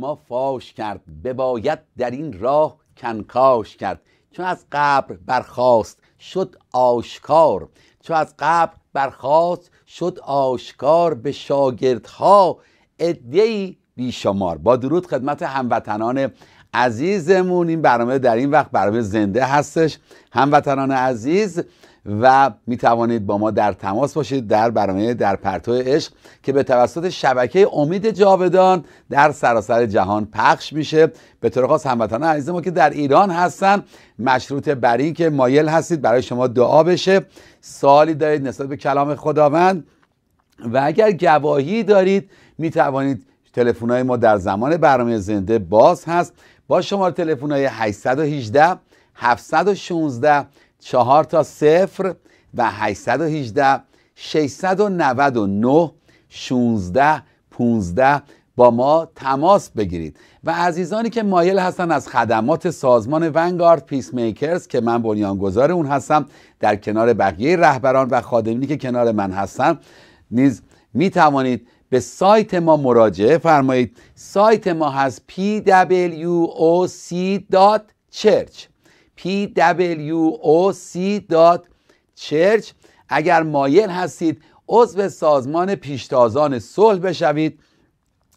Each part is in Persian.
ما فاش کرد بباید در این راه کنکاش کرد چون از قبر برخاست شد آشکار چون از قبر برخاست شد آشکار به شاگردها عدهای بیشمار با درود خدمت هموطنان عزیزمون این برنامه در این وقت برنامه زنده هستش هموطنان عزیز و می توانید با ما در تماس باشید در برنامه در پرتو عشق که به توسط شبکه امید جاودان در سراسر جهان پخش میشه به طور خاص هموطنان عزیز ما که در ایران هستن مشروط بر این که مایل هستید برای شما دعا بشه سالی دارید نسبت به کلام خداوند و اگر گواهی دارید می توانید تلفن های ما در زمان برنامه زنده باز هست با شماره تلفن های 818 716 4 تا صفر و 818 699 16 15 با ما تماس بگیرید و عزیزانی که مایل هستند از خدمات سازمان ونگارد پیس میکرز که من بنیانگذار اون هستم در کنار بقیه رهبران و خادمینی که کنار من هستن نیز می توانید به سایت ما مراجعه فرمایید سایت ما هست pwoc.church pwoc.church اگر مایل هستید عضو سازمان پیشتازان صلح بشوید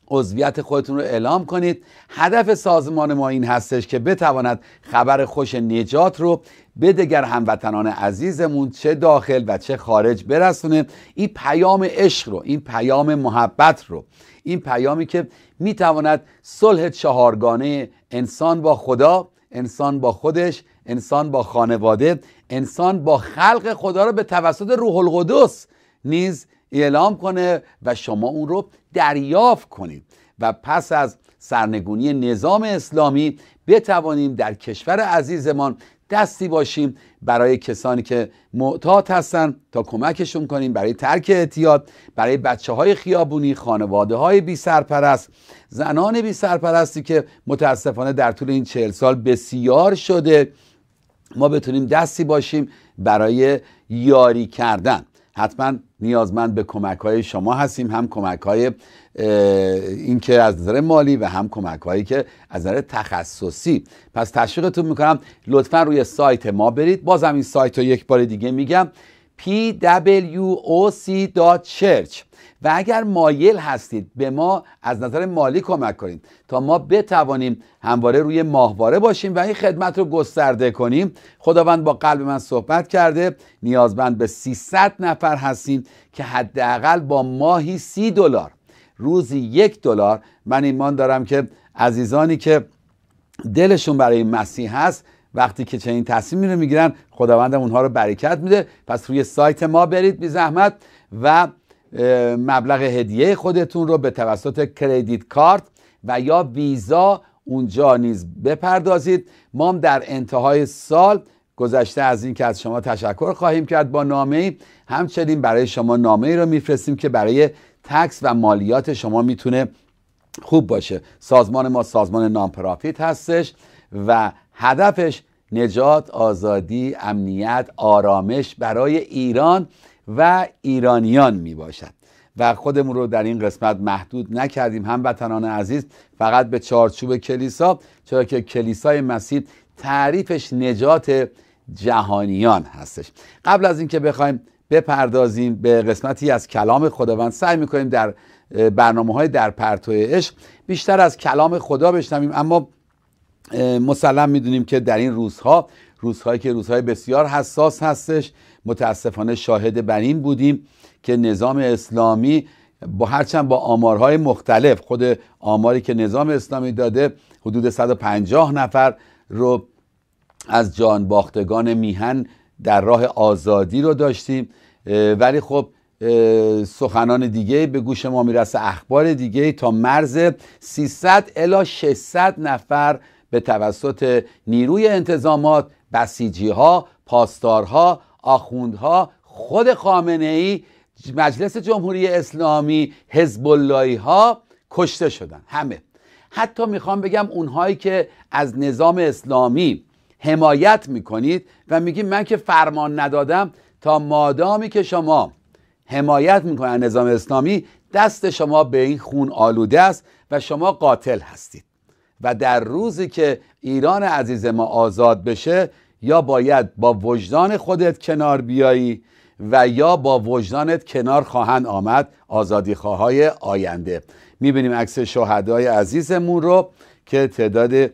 عضویت خودتون رو اعلام کنید هدف سازمان ما این هستش که بتواند خبر خوش نجات رو به دیگر هموطنان عزیزمون چه داخل و چه خارج برسونه این پیام عشق رو این پیام محبت رو این پیامی که میتواند صلح چهارگانه انسان با خدا انسان با خودش انسان با خانواده انسان با خلق خدا رو به توسط روح القدس نیز اعلام کنه و شما اون رو دریافت کنید و پس از سرنگونی نظام اسلامی بتوانیم در کشور عزیزمان دستی باشیم برای کسانی که معتاد هستن تا کمکشون کنیم برای ترک اعتیاد برای بچه های خیابونی خانواده های بی سرپرست زنان بی سرپرستی که متاسفانه در طول این چهل سال بسیار شده ما بتونیم دستی باشیم برای یاری کردن حتما نیازمند به کمک های شما هستیم هم کمک های این که از نظر مالی و هم کمک هایی که از نظر تخصصی پس تشویقتون میکنم لطفا روی سایت ما برید بازم این سایت رو یک بار دیگه میگم pwoc.church و اگر مایل هستید به ما از نظر مالی کمک کنید تا ما بتوانیم همواره روی ماهواره باشیم و این خدمت رو گسترده کنیم خداوند با قلب من صحبت کرده نیازمند به 300 نفر هستیم که حداقل با ماهی 30 دلار روزی یک دلار من ایمان دارم که عزیزانی که دلشون برای مسیح هست وقتی که چنین تصمیمی رو میگیرن خداوند اونها رو برکت میده پس روی سایت ما برید بی زحمت و مبلغ هدیه خودتون رو به توسط کردیت کارت و یا ویزا اونجا نیز بپردازید ما هم در انتهای سال گذشته از اینکه از شما تشکر خواهیم کرد با نامه ای همچنین برای شما نامه ای رو میفرستیم که برای تکس و مالیات شما میتونه خوب باشه سازمان ما سازمان نامپرافیت هستش و هدفش نجات، آزادی، امنیت، آرامش برای ایران و ایرانیان می باشد و خودمون رو در این قسمت محدود نکردیم هموطنان عزیز فقط به چارچوب کلیسا چرا که کلیسای مسیح تعریفش نجات جهانیان هستش قبل از اینکه بخوایم بپردازیم به قسمتی از کلام خداوند سعی میکنیم در برنامه های در پرتو عشق بیشتر از کلام خدا بشنویم اما مسلم میدونیم که در این روزها روزهایی که روزهای بسیار حساس هستش متاسفانه شاهد بر این بودیم که نظام اسلامی با هرچند با آمارهای مختلف خود آماری که نظام اسلامی داده حدود 150 نفر رو از جان باختگان میهن در راه آزادی رو داشتیم ولی خب سخنان دیگه به گوش ما میرسه اخبار دیگه تا مرز 300 الا 600 نفر به توسط نیروی انتظامات بسیجی ها ها آخوندها خود خامنه ای مجلس جمهوری اسلامی حزب ها کشته شدن همه حتی میخوام بگم اونهایی که از نظام اسلامی حمایت میکنید و میگید من که فرمان ندادم تا مادامی که شما حمایت از نظام اسلامی دست شما به این خون آلوده است و شما قاتل هستید و در روزی که ایران عزیز ما آزاد بشه یا باید با وجدان خودت کنار بیایی و یا با وجدانت کنار خواهند آمد آزادی خواهای آینده میبینیم عکس شهدای عزیزمون رو که تعداد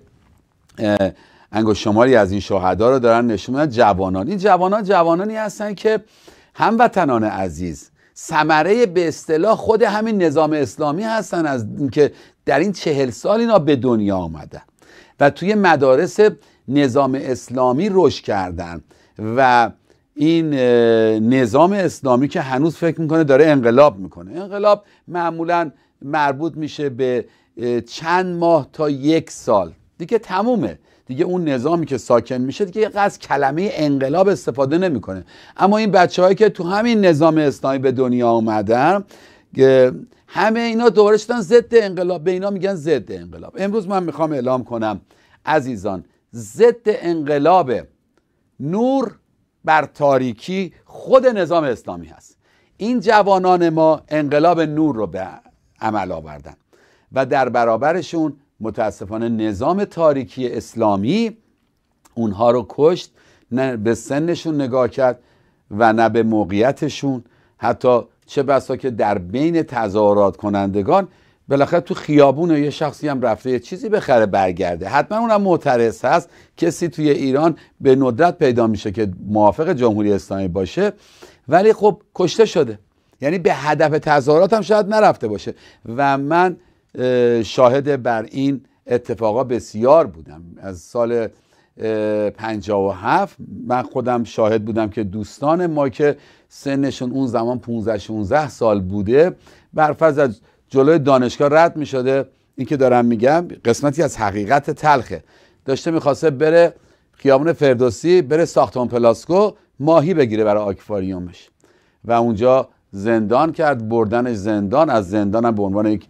انگوش شماری از این شهدا رو دارن نشون میدن جوانان این جوانان جوانانی هستن که هموطنان عزیز ثمره به اصطلاح خود همین نظام اسلامی هستن از اینکه در این چهل سال اینا به دنیا آمدن و توی مدارس نظام اسلامی رشد کردن و این نظام اسلامی که هنوز فکر میکنه داره انقلاب میکنه انقلاب معمولا مربوط میشه به چند ماه تا یک سال دیگه تمومه دیگه اون نظامی که ساکن میشه دیگه از کلمه انقلاب استفاده نمیکنه اما این بچه هایی که تو همین نظام اسلامی به دنیا آمدن همه اینا دوباره شدن ضد انقلاب به اینا میگن ضد انقلاب امروز من میخوام اعلام کنم عزیزان ضد انقلاب نور بر تاریکی خود نظام اسلامی هست این جوانان ما انقلاب نور رو به عمل آوردن و در برابرشون متاسفانه نظام تاریکی اسلامی اونها رو کشت نه به سنشون نگاه کرد و نه به موقعیتشون حتی چه بسا که در بین تظاهرات کنندگان بالاخره تو خیابون یه شخصی هم رفته یه چیزی بخره برگرده حتما اونم معترض هست کسی توی ایران به ندرت پیدا میشه که موافق جمهوری اسلامی باشه ولی خب کشته شده یعنی به هدف تظاهرات هم شاید نرفته باشه و من شاهد بر این اتفاقا بسیار بودم از سال 57 من خودم شاهد بودم که دوستان ما که سنشون اون زمان 15 16 سال بوده برفرض از جلوی دانشگاه رد می شده این که دارم میگم قسمتی از حقیقت تلخه داشته میخواسته بره خیابون فردوسی بره ساختمان پلاسکو ماهی بگیره برای آکواریومش و اونجا زندان کرد بردنش زندان از زندان به عنوان یک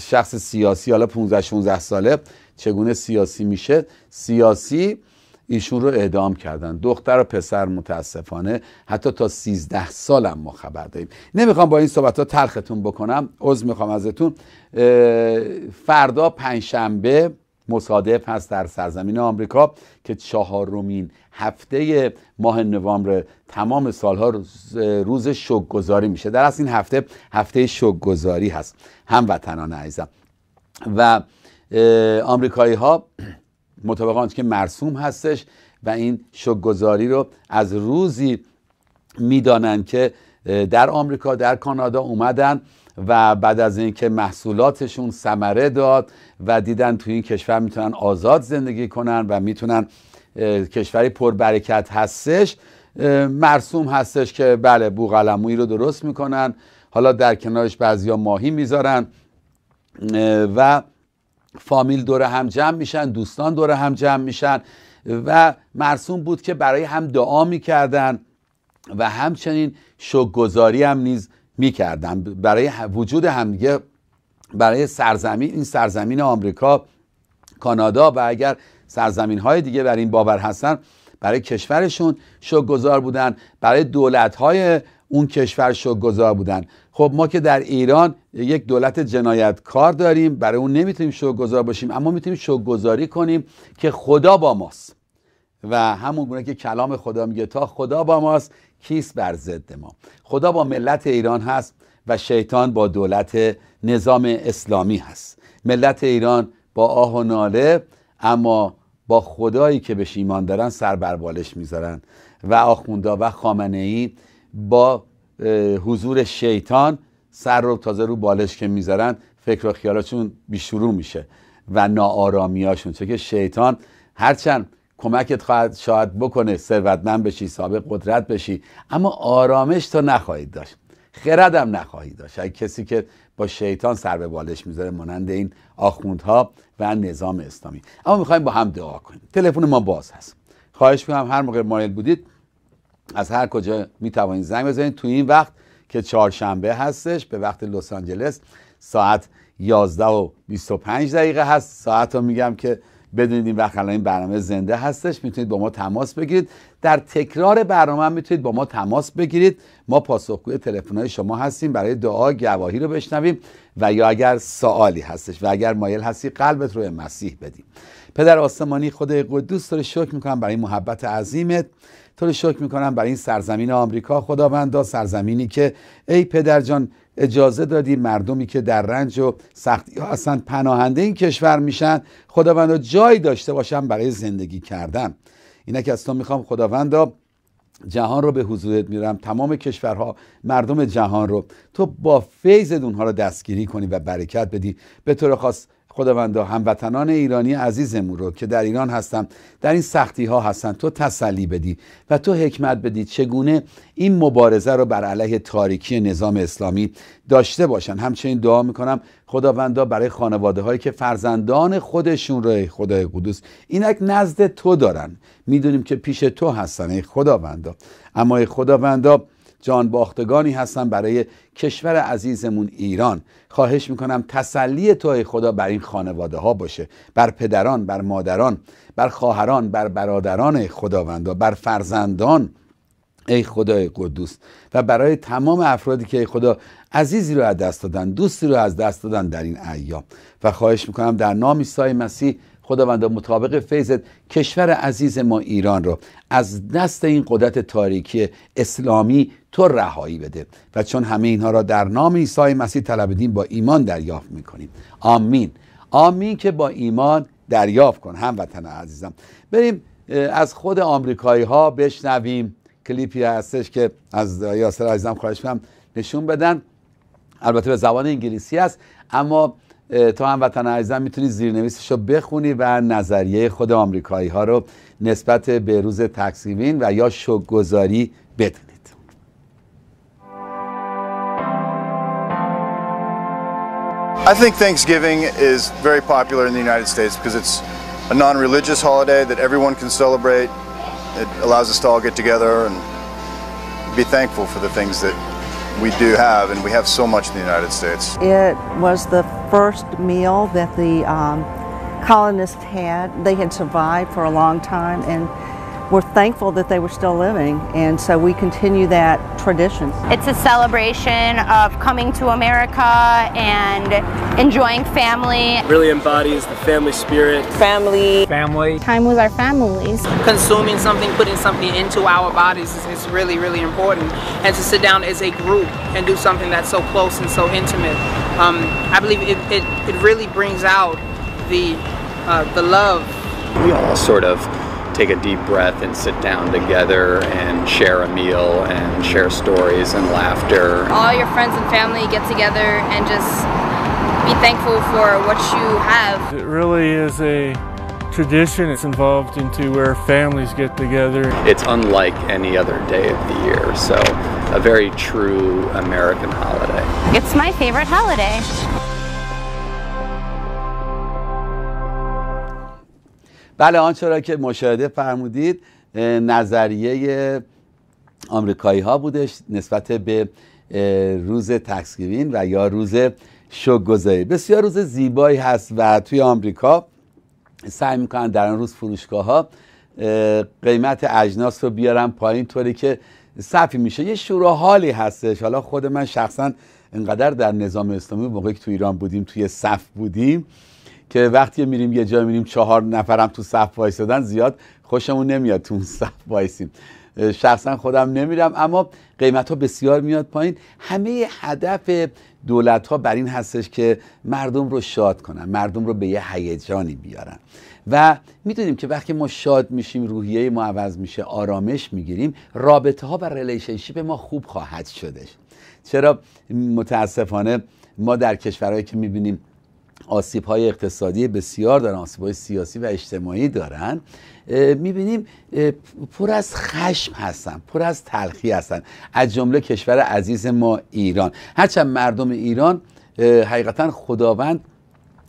شخص سیاسی حالا 15 16 ساله چگونه سیاسی میشه سیاسی ایشون رو اعدام کردن دختر و پسر متاسفانه حتی تا 13 سال هم ما خبر داریم نمیخوام با این صحبت ها تلختون بکنم عوض میخوام ازتون فردا پنجشنبه مصادف هست در سرزمین آمریکا که چهارمین هفته ماه نوامبر تمام سالها روز گذاری میشه در اصل این هفته هفته گذاری هست هموطنان عزیزم و آمریکایی ها مطابق آنچه که مرسوم هستش و این شکرگذاری رو از روزی میدانند که در آمریکا در کانادا اومدن و بعد از اینکه محصولاتشون ثمره داد و دیدن تو این کشور میتونن آزاد زندگی کنن و میتونن کشوری پربرکت هستش مرسوم هستش که بله بوغلموی رو درست میکنن حالا در کنارش بعضیا ماهی میذارن و فامیل دور هم جمع میشن دوستان دور هم جمع میشن و مرسوم بود که برای هم دعا میکردن و همچنین شگذاری هم نیز میکردن برای وجود همدیگه برای سرزمین این سرزمین آمریکا کانادا و اگر سرزمین های دیگه بر این باور هستن برای کشورشون شگذار بودن برای دولت های اون کشور شوگذار بودن خب ما که در ایران یک دولت جنایتکار داریم برای اون نمیتونیم شوگذار باشیم اما میتونیم شوگذاری کنیم که خدا با ماست و همون گونه که کلام خدا میگه تا خدا با ماست کیست بر ضد ما خدا با ملت ایران هست و شیطان با دولت نظام اسلامی هست ملت ایران با آه و ناله اما با خدایی که بهش ایمان دارن سر بر بالش میذارن و آخوندا و خامنه ای با حضور شیطان سر رو تازه رو بالش که میذارن فکر و خیالاتشون بیشروع میشه و ناآرامیاشون چون که شیطان هرچند کمکت خواهد شاید بکنه ثروتمند بشی سابق قدرت بشی اما آرامش تو نخواهید داشت خردم نخواهید داشت اگه کسی که با شیطان سر به بالش میذاره مانند این آخوندها و نظام اسلامی اما میخوایم با هم دعا کنیم تلفن ما باز هست خواهش میکنم هر موقع مایل بودید از هر کجا می توانید زنگ بزنید تو این وقت که چهارشنبه هستش به وقت لس آنجلس ساعت 11 و 25 دقیقه هست ساعت رو میگم که بدونید این وقت الان این برنامه زنده هستش میتونید با ما تماس بگیرید در تکرار برنامه میتونید با ما تماس بگیرید ما پاسخگوی های شما هستیم برای دعا گواهی رو بشنویم و یا اگر سوالی هستش و اگر مایل هستی قلبت رو به مسیح بدیم پدر آسمانی خدای قدوس شکر میکنم برای محبت عظیمت تو رو شکر میکنم برای این سرزمین آمریکا خداوندا سرزمینی که ای جان اجازه دادی مردمی که در رنج و سختی ها اصلا پناهنده این کشور میشن خداوندا جایی داشته باشن برای زندگی کردن اینا که از تو میخوام خداوندا جهان رو به حضورت میرم تمام کشورها مردم جهان رو تو با فیض اونها رو دستگیری کنی و برکت بدی به طور خاص خداوندا هموطنان ایرانی عزیزمون رو که در ایران هستن در این سختی ها هستن تو تسلی بدی و تو حکمت بدی چگونه این مبارزه رو بر علیه تاریکی نظام اسلامی داشته باشن همچنین دعا میکنم خداوندا برای خانواده هایی که فرزندان خودشون رو خدای قدوس اینک نزد تو دارن میدونیم که پیش تو هستن ای خداوندا اما ای خداوندا باختگانی هستن برای کشور عزیزمون ایران خواهش میکنم تسلی توی خدا بر این خانواده ها باشه بر پدران بر مادران بر خواهران بر برادران خداوندا بر فرزندان ای خدای قدوس و برای تمام افرادی که ای خدا عزیزی رو از دست دادن دوستی رو از دست دادن در این ایام و خواهش میکنم در نام عیسی مسیح خداوند مطابق فیضت کشور عزیز ما ایران رو از دست این قدرت تاریکی اسلامی تو رهایی بده و چون همه اینها را در نام عیسی مسیح طلبیدیم با ایمان دریافت میکنیم آمین آمین که با ایمان دریافت کن هموطن عزیزم بریم از خود آمریکایی ها بشنویم کلیپی هستش که از یاسر عزیزم خواهش میکنم نشون بدن البته به زبان انگلیسی است اما تو هم وطن عزیزم میتونی زیرنویسش رو بخونی و نظریه خود آمریکایی ها رو نسبت به روز تکسیمین و یا شگذاری بدونی I think Thanksgiving is very popular in the United States because it's a non-religious holiday that everyone can celebrate. It allows us to all get together and be thankful for the things that we do have, and we have so much in the United States. It was the first meal that the um, colonists had. They had survived for a long time, and we're thankful that they were still living, and so we continue that tradition. It's a celebration of coming to America and enjoying family. really embodies the family spirit. Family. Family. Time with our families. Consuming something, putting something into our bodies is, is really, really important. And to sit down as a group and do something that's so close and so intimate, um, I believe it, it, it, really brings out the, uh, the love. We all sort of take a deep breath and sit down together and share a meal and share stories and laughter. All your friends and family get together and just be thankful for what you have. It really is a tradition it's involved into where families get together. It's unlike any other day of the year, so a very true American holiday. It's my favorite holiday. بله آنچه را که مشاهده فرمودید نظریه آمریکایی ها بودش نسبت به روز تکسگیوین و یا روز شکرگزاری بسیار روز زیبایی هست و توی آمریکا سعی میکنن در آن روز فروشگاه ها قیمت اجناس رو بیارن پایین طوری که صفی میشه یه شروع حالی هستش حالا خود من شخصا انقدر در نظام اسلامی موقعی که تو ایران بودیم توی صف بودیم که وقتی میریم یه جا میریم چهار نفرم تو صف وایسادن زیاد خوشمون نمیاد تو اون صف وایسیم شخصا خودم نمیرم اما قیمت ها بسیار میاد پایین همه هدف دولت ها بر این هستش که مردم رو شاد کنن مردم رو به یه هیجانی بیارن و میدونیم که وقتی ما شاد میشیم روحیه ما عوض میشه آرامش میگیریم رابطه ها و ریلیشنشیپ ما خوب خواهد شدش چرا متاسفانه ما در کشورهایی که میبینیم آسیب های اقتصادی بسیار دارن آسیب های سیاسی و اجتماعی دارن میبینیم پر از خشم هستن پر از تلخی هستن از جمله کشور عزیز ما ایران هرچند مردم ایران حقیقتا خداوند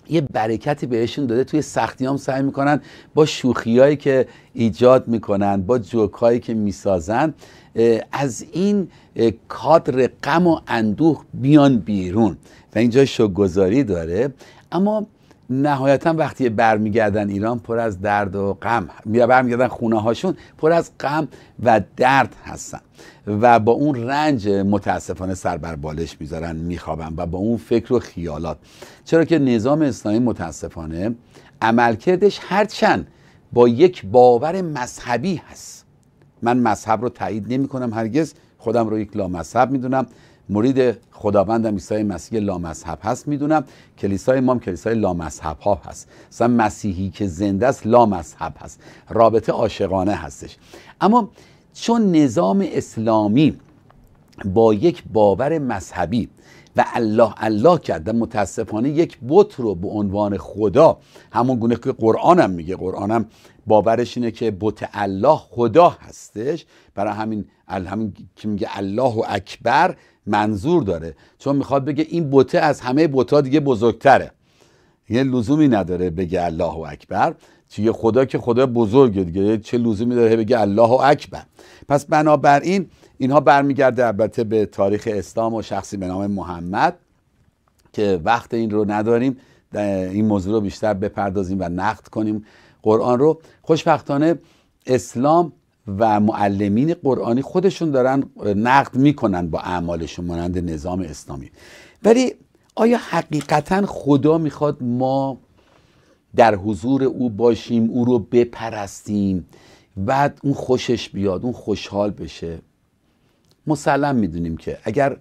یه برکتی بهشون داده توی سختی هم سعی میکنن با هایی که ایجاد میکنن با هایی که میسازن از این کادر غم و اندوه بیان بیرون و اینجا شوگذاری داره اما نهایتا وقتی برمیگردن ایران پر از درد و غم میره برمیگردن خونه هاشون پر از غم و درد هستن و با اون رنج متاسفانه سر بر بالش میذارن میخوابن و با اون فکر و خیالات چرا که نظام اسلامی متاسفانه عملکردش هرچند با یک باور مذهبی هست من مذهب رو تایید نمی کنم هرگز خودم رو یک لا مذهب میدونم مرید خداوندم عیسی مسیح لامذهب هست میدونم کلیسای ما هم کلیسای مذهب ها هست مثلا مسیحی که زنده است لامذهب هست رابطه عاشقانه هستش اما چون نظام اسلامی با یک باور مذهبی و الله الله کرد متاسفانه یک بت رو به عنوان خدا همون گونه که قرآنم میگه قرآنم باورش اینه که بت الله خدا هستش برای همین همین که میگه الله و اکبر منظور داره چون میخواد بگه این بوته از همه بوتا دیگه بزرگتره یه لزومی نداره بگه الله اکبر چیه خدا که خدا بزرگه دیگه چه لزومی داره بگه الله اکبر پس بنابراین اینها برمیگرده البته به تاریخ اسلام و شخصی به نام محمد که وقت این رو نداریم این موضوع رو بیشتر بپردازیم و نقد کنیم قرآن رو خوشبختانه اسلام و معلمین قرآنی خودشون دارن نقد میکنن با اعمالشون مانند نظام اسلامی ولی آیا حقیقتا خدا میخواد ما در حضور او باشیم او رو بپرستیم بعد اون خوشش بیاد اون خوشحال بشه مسلم میدونیم که اگر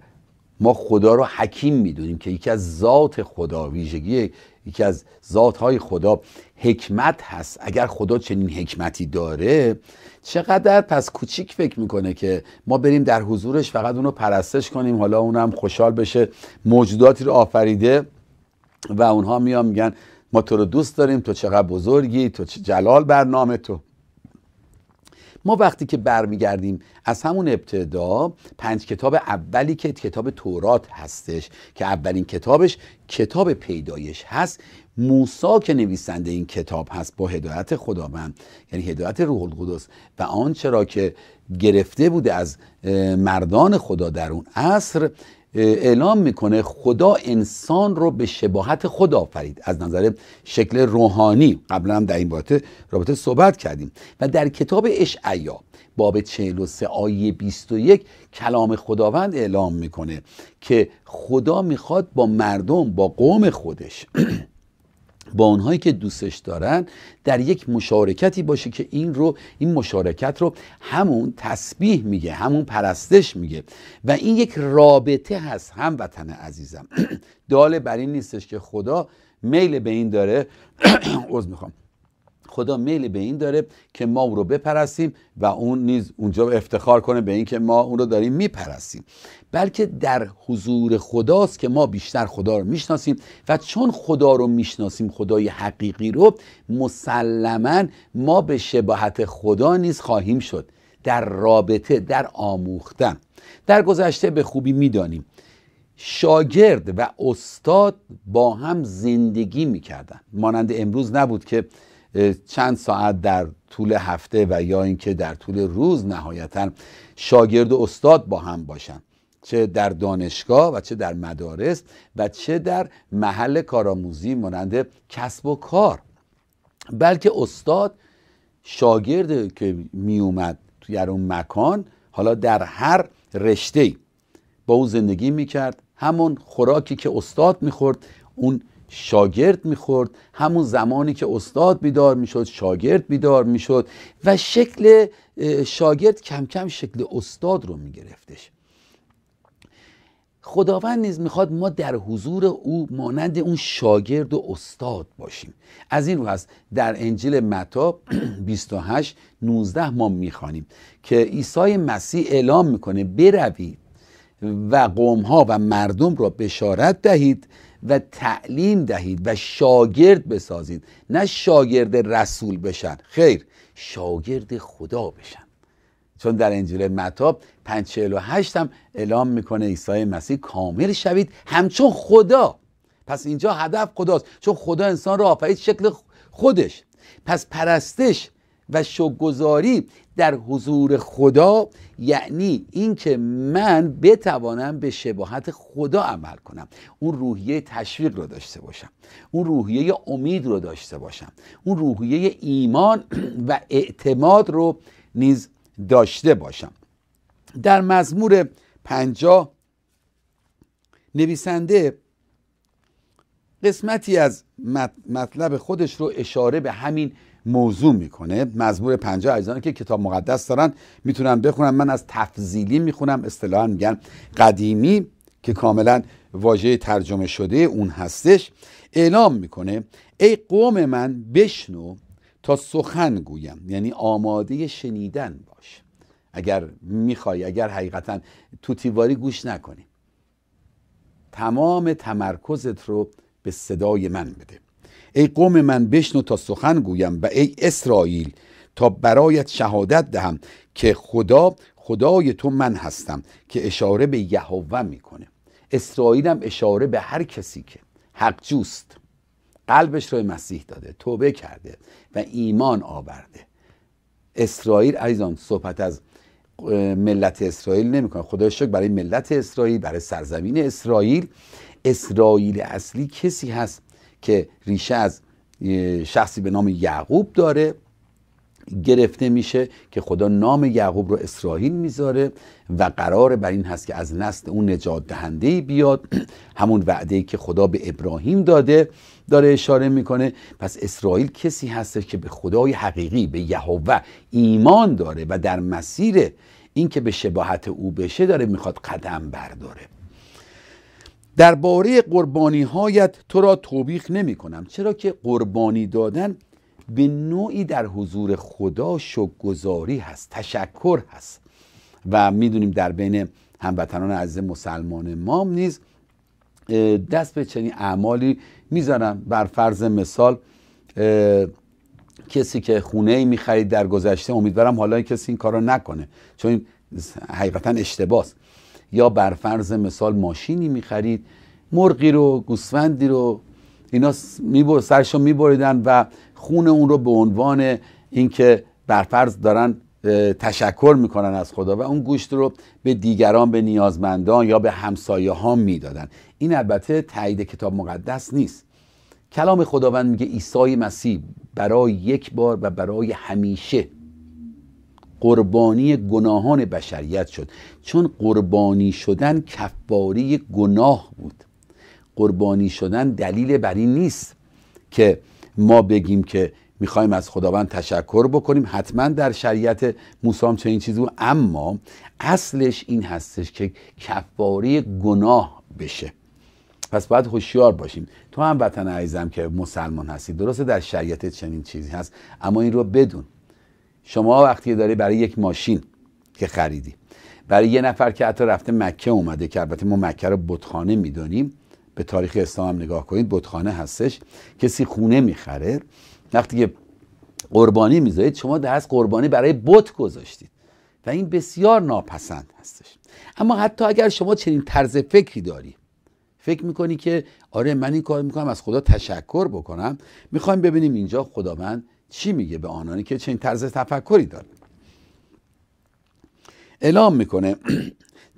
ما خدا رو حکیم میدونیم که یکی از ذات خدا ویژگی یکی از ذاتهای خدا حکمت هست اگر خدا چنین حکمتی داره چقدر پس کوچیک فکر میکنه که ما بریم در حضورش فقط اونو پرستش کنیم حالا اونم خوشحال بشه موجوداتی رو آفریده و اونها میان میگن ما تو رو دوست داریم تو چقدر بزرگی تو جلال برنامه تو ما وقتی که برمیگردیم از همون ابتدا پنج کتاب اولی که کتاب تورات هستش که اولین کتابش کتاب پیدایش هست موسا که نویسنده این کتاب هست با هدایت خداوند یعنی هدایت روح القدس و آنچه را که گرفته بوده از مردان خدا در اون عصر اعلام میکنه خدا انسان رو به شباهت خدا آفرید از نظر شکل روحانی قبلا هم در این رابطه رابطه صحبت کردیم و در کتاب اشعیا باب 43 آیه 21 کلام خداوند اعلام میکنه که خدا میخواد با مردم با قوم خودش با اونهایی که دوستش دارن در یک مشارکتی باشه که این رو این مشارکت رو همون تسبیح میگه همون پرستش میگه و این یک رابطه هست هم وطن عزیزم داله بر این نیستش که خدا میل به این داره عذر میخوام خدا میل به این داره که ما او رو بپرستیم و اون نیز اونجا افتخار کنه به اینکه ما اون رو داریم میپرستیم بلکه در حضور خداست که ما بیشتر خدا رو میشناسیم و چون خدا رو میشناسیم خدای حقیقی رو مسلما ما به شباهت خدا نیز خواهیم شد در رابطه در آموختن در گذشته به خوبی میدانیم شاگرد و استاد با هم زندگی میکردن مانند امروز نبود که چند ساعت در طول هفته و یا اینکه در طول روز نهایتا شاگرد و استاد با هم باشن چه در دانشگاه و چه در مدارس و چه در محل کارآموزی مانند کسب و کار بلکه استاد شاگرد که می اومد توی اون مکان حالا در هر رشته با او زندگی می کرد همون خوراکی که استاد میخورد اون شاگرد میخورد همون زمانی که استاد بیدار میشد شاگرد بیدار میشد و شکل شاگرد کم کم شکل استاد رو میگرفتش خداوند نیز میخواد ما در حضور او مانند اون شاگرد و استاد باشیم از این رو هست در انجیل متا 28 19 ما میخوانیم که عیسی مسیح اعلام میکنه بروید و قومها و مردم را بشارت دهید و تعلیم دهید و شاگرد بسازید نه شاگرد رسول بشن خیر شاگرد خدا بشن چون در انجیل متا 548 هم اعلام میکنه عیسی مسیح کامل شوید همچون خدا پس اینجا هدف خداست چون خدا انسان را آفرید شکل خودش پس پرستش و شگذاری در حضور خدا یعنی اینکه من بتوانم به شباهت خدا عمل کنم اون روحیه تشویق رو داشته باشم اون روحیه امید رو داشته باشم اون روحیه ایمان و اعتماد رو نیز داشته باشم در مزمور پنجا نویسنده قسمتی از مطلب خودش رو اشاره به همین موضوع میکنه مزمور پنجاه اجزا که کتاب مقدس دارن میتونن بخونن من از تفضیلی میخونم اصطلاحا میگن قدیمی که کاملا واژه ترجمه شده اون هستش اعلام میکنه ای قوم من بشنو تا سخن گویم یعنی آماده شنیدن باش اگر میخوای اگر حقیقتا توتیواری گوش نکنی تمام تمرکزت رو به صدای من بده ای قوم من بشنو تا سخن گویم و ای اسرائیل تا برایت شهادت دهم که خدا خدای تو من هستم که اشاره به یهوه میکنه اسرائیل هم اشاره به هر کسی که حق جوست قلبش رو مسیح داده توبه کرده و ایمان آورده اسرائیل عزیزان صحبت از ملت اسرائیل نمیکنه خدا شکر برای ملت اسرائیل برای سرزمین اسرائیل اسرائیل اصلی کسی هست که ریشه از شخصی به نام یعقوب داره گرفته میشه که خدا نام یعقوب رو اسرائیل میذاره و قرار بر این هست که از نسل اون نجات دهنده بیاد همون وعده که خدا به ابراهیم داده داره اشاره میکنه پس اسرائیل کسی هست که به خدای حقیقی به یهوه ایمان داره و در مسیر اینکه به شباهت او بشه داره میخواد قدم برداره درباره قربانی هایت تو را توبیخ نمی کنم چرا که قربانی دادن به نوعی در حضور خدا شکرگزاری هست تشکر هست و میدونیم در بین هموطنان عزیز مسلمان مام نیز دست به چنین اعمالی میزنن بر فرض مثال کسی که خونه ای خرید در گذشته امیدوارم حالا کسی این کارو نکنه چون حقیقتا اشتباس یا بر مثال ماشینی میخرید مرغی رو گوسفندی رو اینا میبر سرشو میبریدن و خون اون رو به عنوان اینکه بر فرض دارن تشکر میکنن از خدا و اون گوشت رو به دیگران به نیازمندان یا به همسایه ها میدادن این البته تایید کتاب مقدس نیست کلام خداوند میگه عیسی مسیح برای یک بار و برای همیشه قربانی گناهان بشریت شد چون قربانی شدن کفاره گناه بود قربانی شدن دلیل بر این نیست که ما بگیم که میخوایم از خداوند تشکر بکنیم حتما در شریعت موسی چنین چیزی بود اما اصلش این هستش که کفاره گناه بشه پس باید هوشیار باشیم تو هم وطن عزیزم که مسلمان هستی درسته در شریعت چنین چیزی هست اما این رو بدون شما وقتی داری برای یک ماشین که خریدی برای یه نفر که حتی رفته مکه اومده که البته ما مکه رو بتخانه میدونیم به تاریخ اسلام هم نگاه کنید بتخانه هستش کسی خونه میخره وقتی که قربانی میذارید شما دست قربانی برای بت گذاشتید و این بسیار ناپسند هستش اما حتی اگر شما چنین طرز فکری داری فکر میکنی که آره من این کار میکنم از خدا تشکر بکنم میخوایم ببینیم اینجا خداوند چی میگه به آنانی که چنین طرز تفکری دارن اعلام میکنه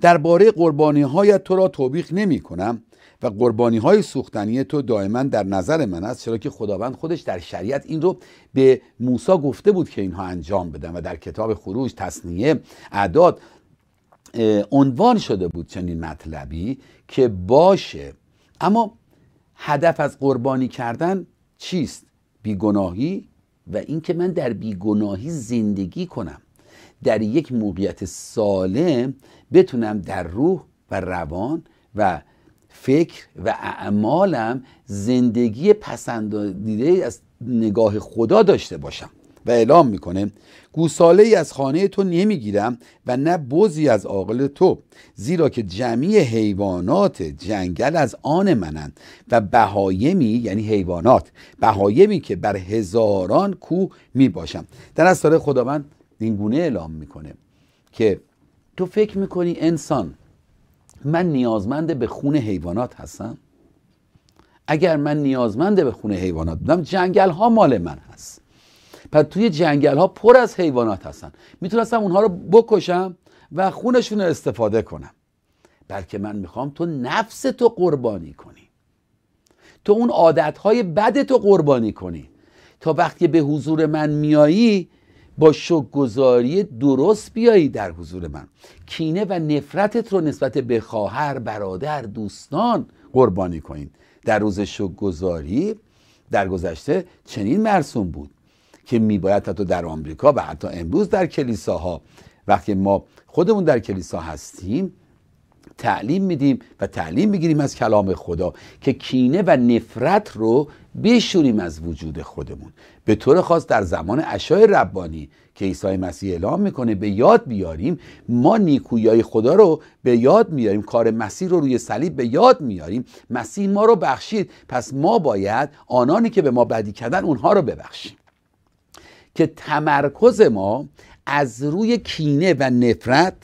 درباره قربانی هایت تو را توبیخ نمی کنم و قربانی های سوختنی تو دائما در نظر من است چرا که خداوند خودش در شریعت این رو به موسی گفته بود که اینها انجام بدن و در کتاب خروج تصنیه اعداد عنوان شده بود چنین مطلبی که باشه اما هدف از قربانی کردن چیست بیگناهی و اینکه من در بیگناهی زندگی کنم در یک موقعیت سالم بتونم در روح و روان و فکر و اعمالم زندگی پسندیده از نگاه خدا داشته باشم و اعلام میکنه گوساله ای از خانه تو نمیگیرم و نه بزی از عاقل تو زیرا که جمعی حیوانات جنگل از آن منند و بهایمی یعنی حیوانات بهایمی که بر هزاران کو می باشم در از داره خداوند اینگونه اعلام میکنه که تو فکر میکنی انسان من نیازمند به خون حیوانات هستم اگر من نیازمند به خونه حیوانات بودم جنگل ها مال من هست پس توی جنگل ها پر از حیوانات هستن میتونستم اونها رو بکشم و خونشون رو استفاده کنم بلکه من میخوام تو نفس تو قربانی کنی تو اون عادتهای بد تو قربانی کنی تا وقتی به حضور من میایی با شکرگزاری درست بیایی در حضور من کینه و نفرتت رو نسبت به خواهر برادر دوستان قربانی کنید در روز شکرگزاری در گذشته چنین مرسوم بود که میباید حتی در آمریکا و حتی امروز در کلیساها وقتی ما خودمون در کلیسا هستیم تعلیم میدیم و تعلیم میگیریم از کلام خدا که کینه و نفرت رو بشوریم از وجود خودمون به طور خاص در زمان اشای ربانی که عیسی مسیح اعلام میکنه به یاد بیاریم ما نیکویای خدا رو به یاد میاریم کار مسیح رو روی صلیب به یاد میاریم مسیح ما رو بخشید پس ما باید آنانی که به ما بدی کردن اونها رو ببخشیم که تمرکز ما از روی کینه و نفرت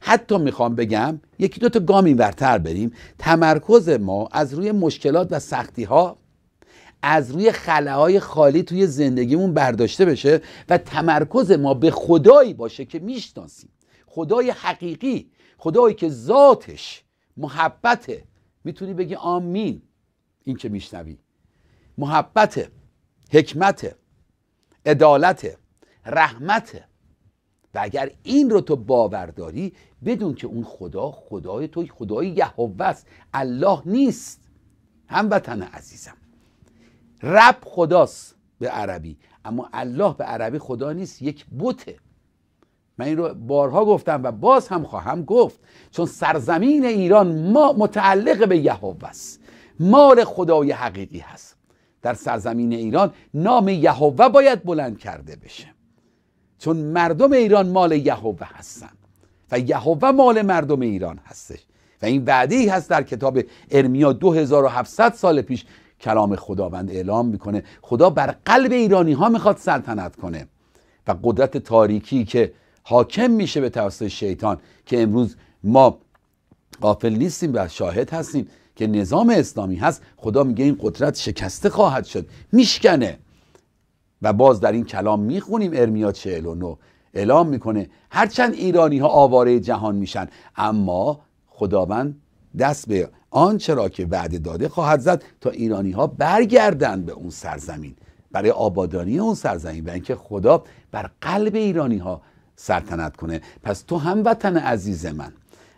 حتی میخوام بگم یکی دو تا گام اینورتر بریم تمرکز ما از روی مشکلات و سختی ها از روی های خالی توی زندگیمون برداشته بشه و تمرکز ما به خدایی باشه که میشناسیم خدای حقیقی خدایی که ذاتش محبته میتونی بگی آمین این که میشنوی محبته حکمته عدالت رحمته و اگر این رو تو باور داری بدون که اون خدا خدای تو خدای یهوه است الله نیست هموطن عزیزم رب خداست به عربی اما الله به عربی خدا نیست یک بوته من این رو بارها گفتم و باز هم خواهم گفت چون سرزمین ایران ما متعلق به یهوه است مال خدای حقیقی هست در سرزمین ایران نام یهوه باید بلند کرده بشه چون مردم ایران مال یهوه هستن و یهوه مال مردم ایران هستش و این وعده ای هست در کتاب ارمیا 2700 سال پیش کلام خداوند اعلام میکنه خدا بر قلب ایرانی ها میخواد سلطنت کنه و قدرت تاریکی که حاکم میشه به توسط شیطان که امروز ما قافل نیستیم و شاهد هستیم که نظام اسلامی هست خدا میگه این قدرت شکسته خواهد شد میشکنه و باز در این کلام میخونیم ارمیا 49 اعلام میکنه هرچند ایرانی ها آواره جهان میشن اما خداوند دست به آنچه را که وعده داده خواهد زد تا ایرانی ها برگردند به اون سرزمین برای آبادانی اون سرزمین و اینکه خدا بر قلب ایرانی ها سلطنت کنه پس تو هم وطن عزیز من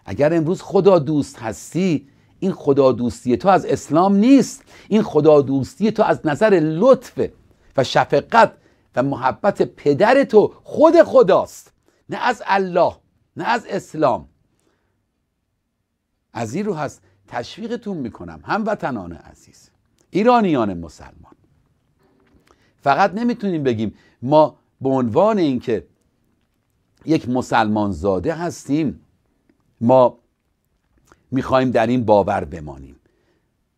اگر امروز خدا دوست هستی این خدا دوستی تو از اسلام نیست این خدا دوستی تو از نظر لطف و شفقت و محبت پدر تو خود خداست نه از الله نه از اسلام از این رو هست تشویقتون میکنم هموطنان عزیز ایرانیان مسلمان فقط نمیتونیم بگیم ما به عنوان اینکه یک مسلمان زاده هستیم ما میخوایم در این باور بمانیم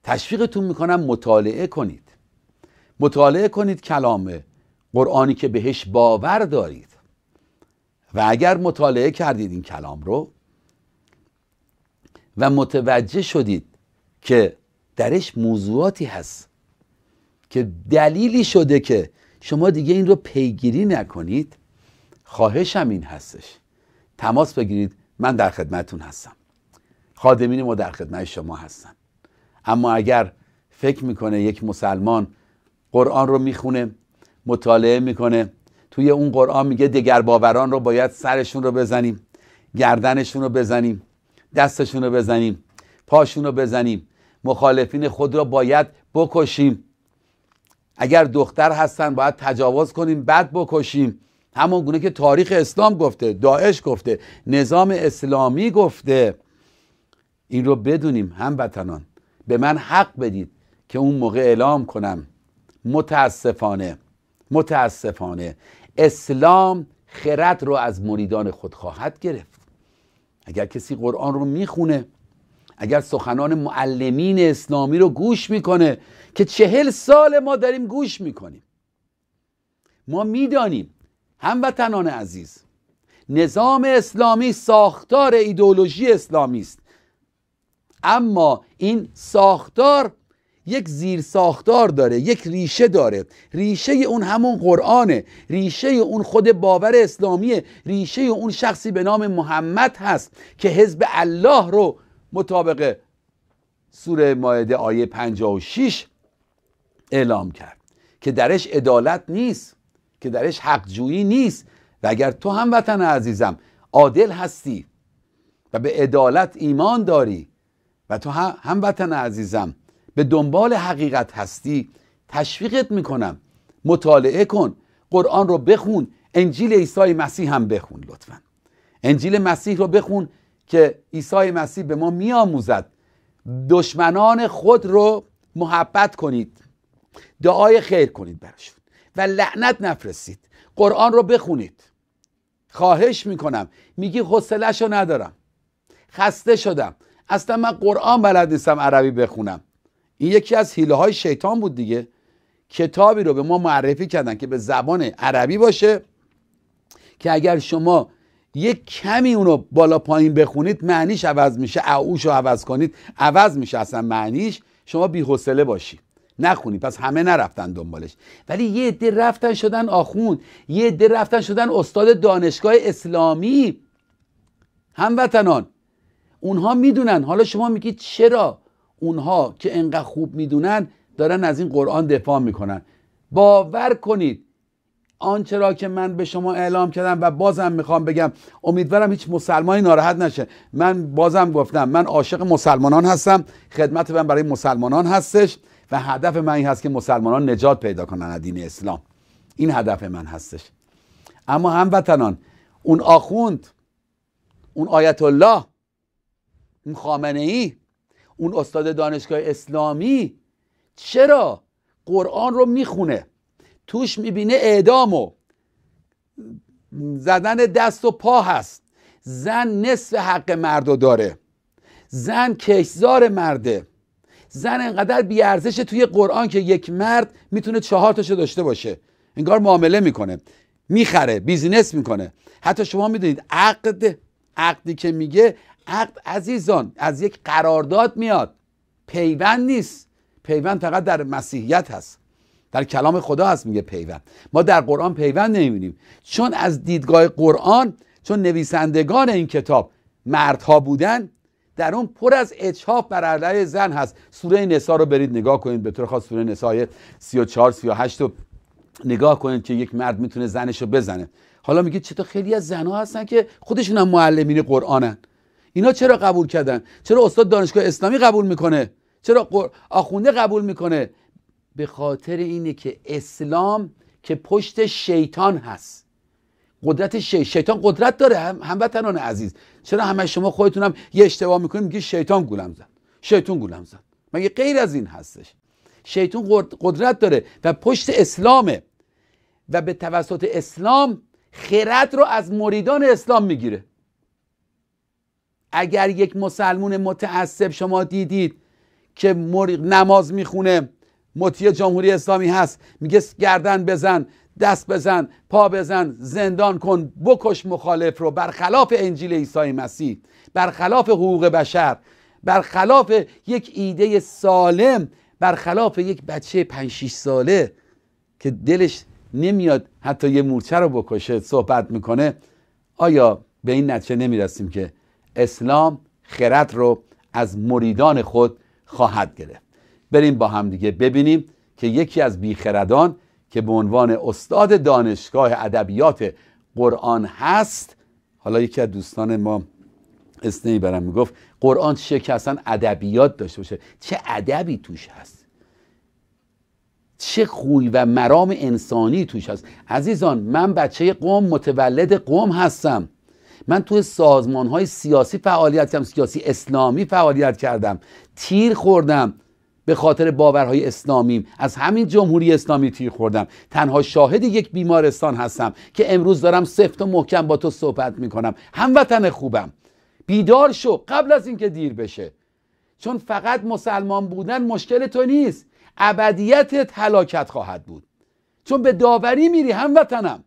تشویقتون میکنم مطالعه کنید مطالعه کنید کلام قرآنی که بهش باور دارید و اگر مطالعه کردید این کلام رو و متوجه شدید که درش موضوعاتی هست که دلیلی شده که شما دیگه این رو پیگیری نکنید خواهشم این هستش تماس بگیرید من در خدمتون هستم خادمین ما در خدمت شما هستن اما اگر فکر میکنه یک مسلمان قرآن رو میخونه مطالعه میکنه توی اون قرآن میگه دگر باوران رو باید سرشون رو بزنیم گردنشون رو بزنیم دستشون رو بزنیم پاشون رو بزنیم مخالفین خود را باید بکشیم اگر دختر هستن باید تجاوز کنیم بعد بکشیم همان گونه که تاریخ اسلام گفته داعش گفته نظام اسلامی گفته این رو بدونیم هموطنان به من حق بدید که اون موقع اعلام کنم متاسفانه متاسفانه اسلام خرد رو از مریدان خود خواهد گرفت اگر کسی قرآن رو میخونه اگر سخنان معلمین اسلامی رو گوش میکنه که چهل سال ما داریم گوش میکنیم ما میدانیم هموطنان عزیز نظام اسلامی ساختار ایدولوژی اسلامی است اما این ساختار یک زیر ساختار داره یک ریشه داره ریشه اون همون قرآنه ریشه اون خود باور اسلامیه ریشه اون شخصی به نام محمد هست که حزب الله رو مطابق سوره مایده آیه 56 اعلام کرد که درش عدالت نیست که درش حقجویی نیست و اگر تو هم وطن عزیزم عادل هستی و به عدالت ایمان داری و تو هم وطن عزیزم به دنبال حقیقت هستی تشویقت میکنم مطالعه کن قرآن رو بخون انجیل عیسی مسیح هم بخون لطفا انجیل مسیح رو بخون که عیسی مسیح به ما میآموزد دشمنان خود رو محبت کنید دعای خیر کنید براشون و لعنت نفرستید قرآن رو بخونید خواهش میکنم میگی رو ندارم خسته شدم اصلا من قرآن بلد نیستم عربی بخونم این یکی از حیله های شیطان بود دیگه کتابی رو به ما معرفی کردن که به زبان عربی باشه که اگر شما یک کمی اونو بالا پایین بخونید معنیش عوض میشه اعوش رو عوض کنید عوض میشه اصلا معنیش شما حوصله باشی نخونی پس همه نرفتن دنبالش ولی یه عده رفتن شدن آخون. یه عده رفتن شدن استاد دانشگاه اسلامی هموطنان اونها میدونن حالا شما میگید چرا اونها که انقدر خوب میدونن دارن از این قرآن دفاع میکنن باور کنید آنچه را که من به شما اعلام کردم و بازم میخوام بگم امیدوارم هیچ مسلمانی ناراحت نشه من بازم گفتم من عاشق مسلمانان هستم خدمت من برای مسلمانان هستش و هدف من این هست که مسلمانان نجات پیدا کنن از دین اسلام این هدف من هستش اما هموطنان اون آخوند اون آیت الله اون خامنه ای اون استاد دانشگاه اسلامی چرا قرآن رو میخونه توش میبینه اعدام و زدن دست و پا هست زن نصف حق مرد رو داره زن کشزار مرده زن انقدر بیارزش توی قرآن که یک مرد میتونه چهار تاشو داشته باشه انگار معامله میکنه میخره بیزینس میکنه حتی شما میدونید عقد عقدی که میگه عقد عزیزان از یک قرارداد میاد پیوند نیست پیوند فقط در مسیحیت هست در کلام خدا هست میگه پیوند ما در قرآن پیوند نمیبینیم چون از دیدگاه قرآن چون نویسندگان این کتاب مردها بودن در اون پر از اچاف بر علیه زن هست سوره نسا رو برید نگاه کنید به طور خاص سوره 34 38 رو نگاه کنید که یک مرد میتونه زنش رو بزنه حالا میگه چطور خیلی از زنها هستن که خودشون هم معلمین قرآنن اینا چرا قبول کردن چرا استاد دانشگاه اسلامی قبول میکنه چرا آخونده قبول میکنه به خاطر اینه که اسلام که پشت شیطان هست قدرت شی... شیطان قدرت داره هم... هموطنان عزیز چرا همه شما خودتون یه اشتباه میکنیم میگه شیطان گولم زد شیطان گولم زد مگه غیر از این هستش شیطان قدرت داره و پشت اسلامه و به توسط اسلام خرد رو از مریدان اسلام میگیره اگر یک مسلمون متعصب شما دیدید که نماز میخونه مطیع جمهوری اسلامی هست میگه گردن بزن دست بزن پا بزن زندان کن بکش مخالف رو برخلاف انجیل عیسی مسیح برخلاف حقوق بشر برخلاف یک ایده سالم برخلاف یک بچه 5 6 ساله که دلش نمیاد حتی یه مورچه رو بکشه صحبت میکنه آیا به این نتیجه نمیرسیم که اسلام خرد رو از مریدان خود خواهد گرفت بریم با هم دیگه ببینیم که یکی از بیخردان که به عنوان استاد دانشگاه ادبیات قرآن هست حالا یکی از دوستان ما اسنی برم میگفت قرآن چه که اصلا ادبیات داشته باشه چه ادبی توش هست چه خوی و مرام انسانی توش هست عزیزان من بچه قوم متولد قوم هستم من توی سازمان های سیاسی فعالیت کردم سیاسی اسلامی فعالیت کردم تیر خوردم به خاطر باورهای اسلامی از همین جمهوری اسلامی تیر خوردم تنها شاهد یک بیمارستان هستم که امروز دارم سفت و محکم با تو صحبت میکنم هموطن خوبم بیدار شو قبل از اینکه دیر بشه چون فقط مسلمان بودن مشکل تو نیست ابدیتت هلاکت خواهد بود چون به داوری میری هموطنم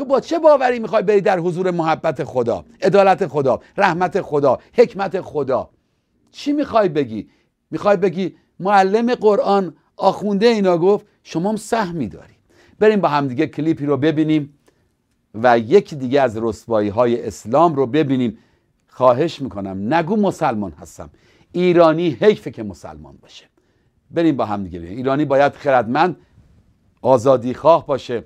تو با چه باوری میخوای بری در حضور محبت خدا عدالت خدا رحمت خدا حکمت خدا چی میخوای بگی میخوای بگی معلم قرآن آخونده اینا گفت شما هم سهمی داری بریم با همدیگه کلیپی رو ببینیم و یکی دیگه از رسوایی های اسلام رو ببینیم خواهش میکنم نگو مسلمان هستم ایرانی حیفه که مسلمان باشه بریم با همدیگه ببینیم ایرانی باید خردمند آزادی خواه باشه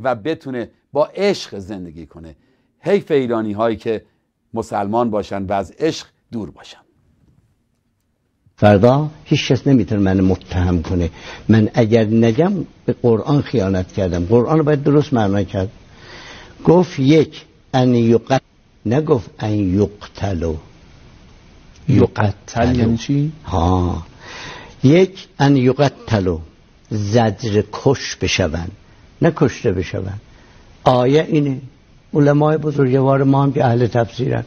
و بتونه با عشق زندگی کنه حیف ایرانی هایی که مسلمان باشن و از عشق دور باشن فردا هیچ کس نمیتونه من متهم کنه من اگر نگم به قرآن خیانت کردم قرآن رو باید درست معنا کرد گفت یک ان یقتل نگفت ان یقتلو یقتل یعنی چی؟ ها یک ان یقتلو زجر کش بشون نه کشته بشوند آیه اینه علمای بزرگوار ما هم که اهل تفسیرن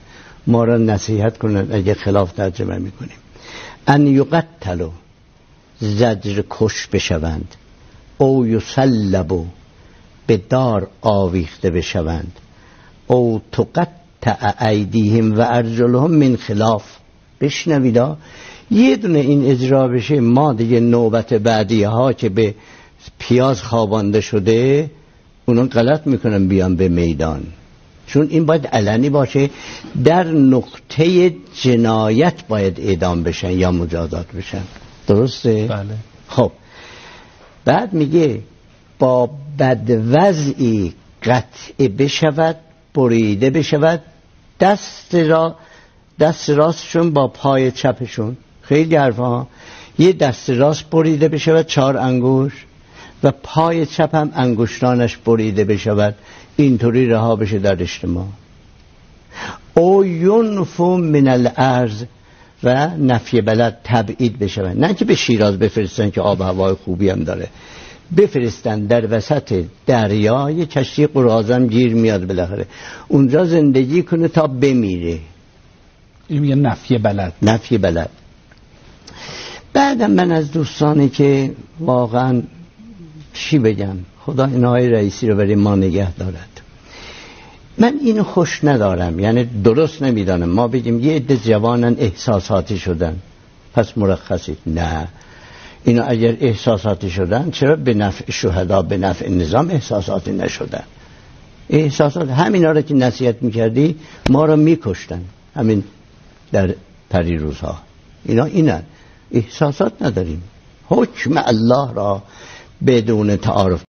ما را نصیحت کنند اگه خلاف ترجمه میکنیم ان یقتلو زجر کش بشوند او یسلبو به دار آویخته بشوند او تقطع ایدیهم و ارجلهم من خلاف بشنویدا یه دونه این اجرا بشه ما دیگه نوبت بعدی ها که به پیاز خوابانده شده اونا غلط میکنن بیان به میدان چون این باید علنی باشه در نقطه جنایت باید اعدام بشن یا مجازات بشن درسته؟ بله خب بعد میگه با بدوزی قطع بشود بریده بشود دست را دست راستشون با پای چپشون خیلی حرفا یه دست راست بریده بشود چهار انگوش و پای چپ هم انگشتانش بریده بشود اینطوری رها بشه در اجتماع او یونفو من الارض و نفی بلد تبعید بشود نه که به شیراز بفرستن که آب هوای خوبی هم داره بفرستن در وسط دریای کشتی قرازم گیر میاد بالاخره اونجا زندگی کنه تا بمیره این میگه نفی بلد نفی بلد بعدم من از دوستانی که واقعا چی بگم خدا اینهای رئیسی رو برای ما نگه دارد من اینو خوش ندارم یعنی درست نمیدانم ما بگیم یه عده جوانن احساساتی شدن پس مرخصید نه اینا اگر احساساتی شدن چرا به نفع شهدا به نفع نظام احساساتی نشدن احساسات همین رو که نصیحت میکردی ما رو میکشتن همین در پری روزها اینا اینن احساسات نداریم حکم الله را بدون تعارف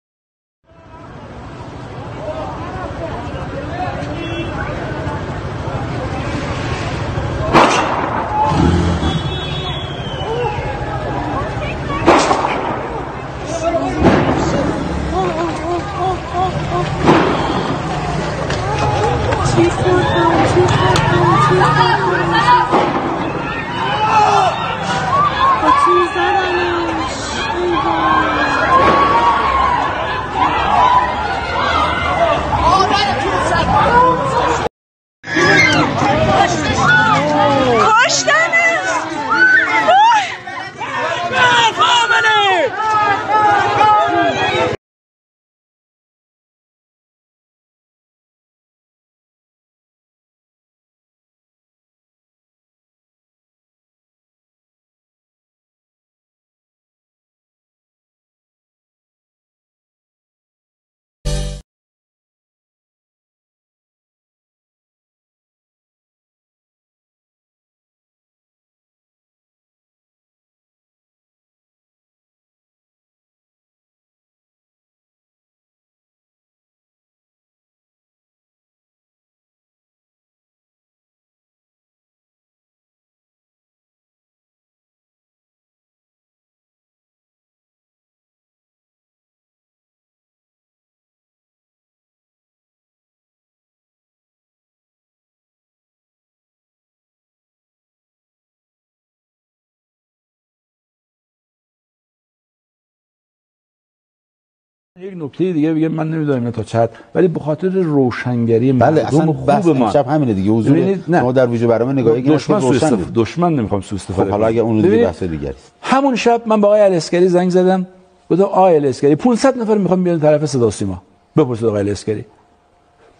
یک نکته دیگه بگه من نمیدونم تا چت ولی به خاطر روشنگری بله خوب ما شب همینه دیگه حضور ما در ویژه برنامه نگاهی دشمن استفاده دشمن نمیخوام سوء استفاده خب حالا اگه اون دیگه بحث دیگه است همون شب من با آقای الاسکری زنگ زدم گفتم آقای الاسکری 500 نفر میخوام بیان طرف صدا سیما بپرسید آقای الاسکری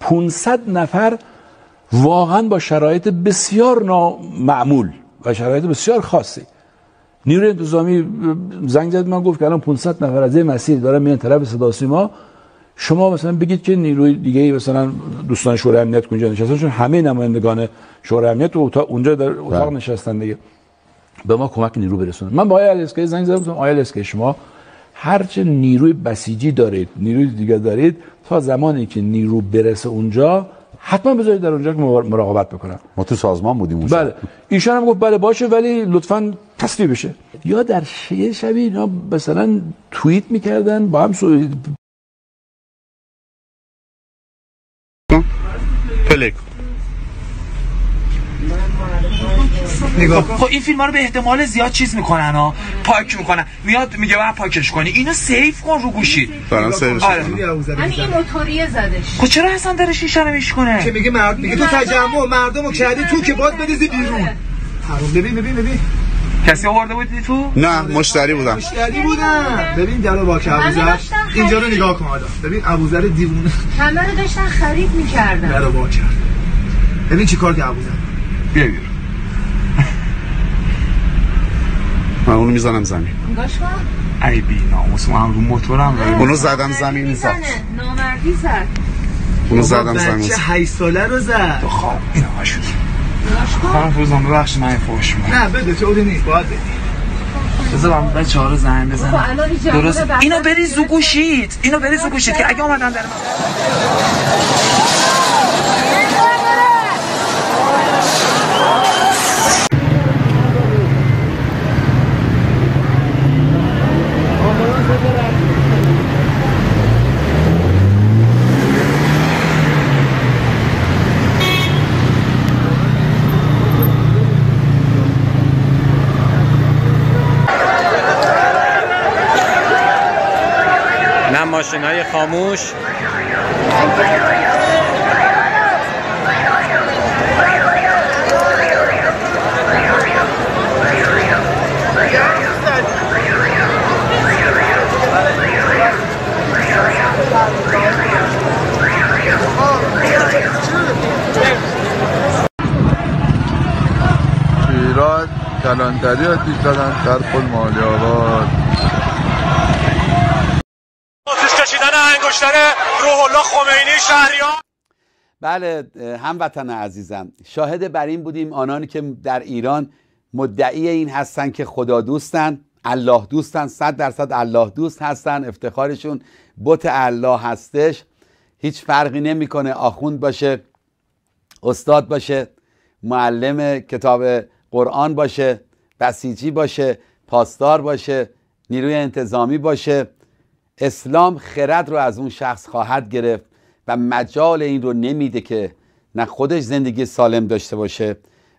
500 نفر واقعا با شرایط بسیار نامعمول و شرایط بسیار خاصی نیروی انتظامی زنگ زد من گفت که الان 500 نفر از این مسیر دارن میان طرف صدا سیما شما مثلا بگید که نیروی دیگه مثلا دوستان شورای امنیت کجا نشستن چون همه نمایندگان شورای امنیت و اونجا در اتاق بله. نشستن دیگه به ما کمک نیرو برسونن من با آیل اسکی زنگ زدم گفتم آیل اسکی شما هرچه نیروی بسیجی دارید نیروی دیگه دارید تا زمانی که نیرو برسه اونجا حتما بذارید در اونجا که مراقبت بکنم ما تو سازمان بودیم بله ایشان هم گفت بله باشه ولی لطفا تصفیه بشه یا در یه شبیه اینا مثلا توییت میکردن با هم نگاه خب،, خب این فیلم ها رو به احتمال زیاد چیز میکنن ها پاک میکنن میاد میگه بعد پاکش کنی اینو سیف کن رو گوشی آره. یعنی این موتوری زدش خب چرا اصلا داره شیشه رو میشکنه که میگه مرد میگه تو تجمع مردمو کردی تو که باز بدیزی آره. بیرون ببین ببین ببین کسی آورده بودی تو؟ نه مشتری بودم مشتری بودم ببین درو با که ابوذر اینجا رو نگاه کن آدم ببین ابوذر دیوونه همه رو داشتن خرید میکردن درو با کرد ببین چی کرد که ابوذر بیا اونو میزنم زمین ای بی ناموس رو موتورم اونو زدم زمین زد نامردی زد اونو زدم زمین زد 8 ساله رو زد خب خواب اینا شد خانم فروزان ببخش من فوش نه بده تو نیست باید بدی بذار من بچه ها رو زنگ بزنم درست اینو بریز و گوشید اینو بریز و گوشید که اگه اومدن در من ماشین های خاموش کلانتری آتیش دادن در خود مالی آباد انگشتر روح الله خمینی شهریان بله هموطن عزیزم شاهد بر این بودیم آنانی که در ایران مدعی این هستن که خدا دوستن الله دوستن صد درصد الله دوست هستن افتخارشون بت الله هستش هیچ فرقی نمیکنه آخوند باشه استاد باشه معلم کتاب قرآن باشه بسیجی باشه پاسدار باشه نیروی انتظامی باشه اسلام خرد رو از اون شخص خواهد گرفت و مجال این رو نمیده که نه خودش زندگی سالم داشته باشه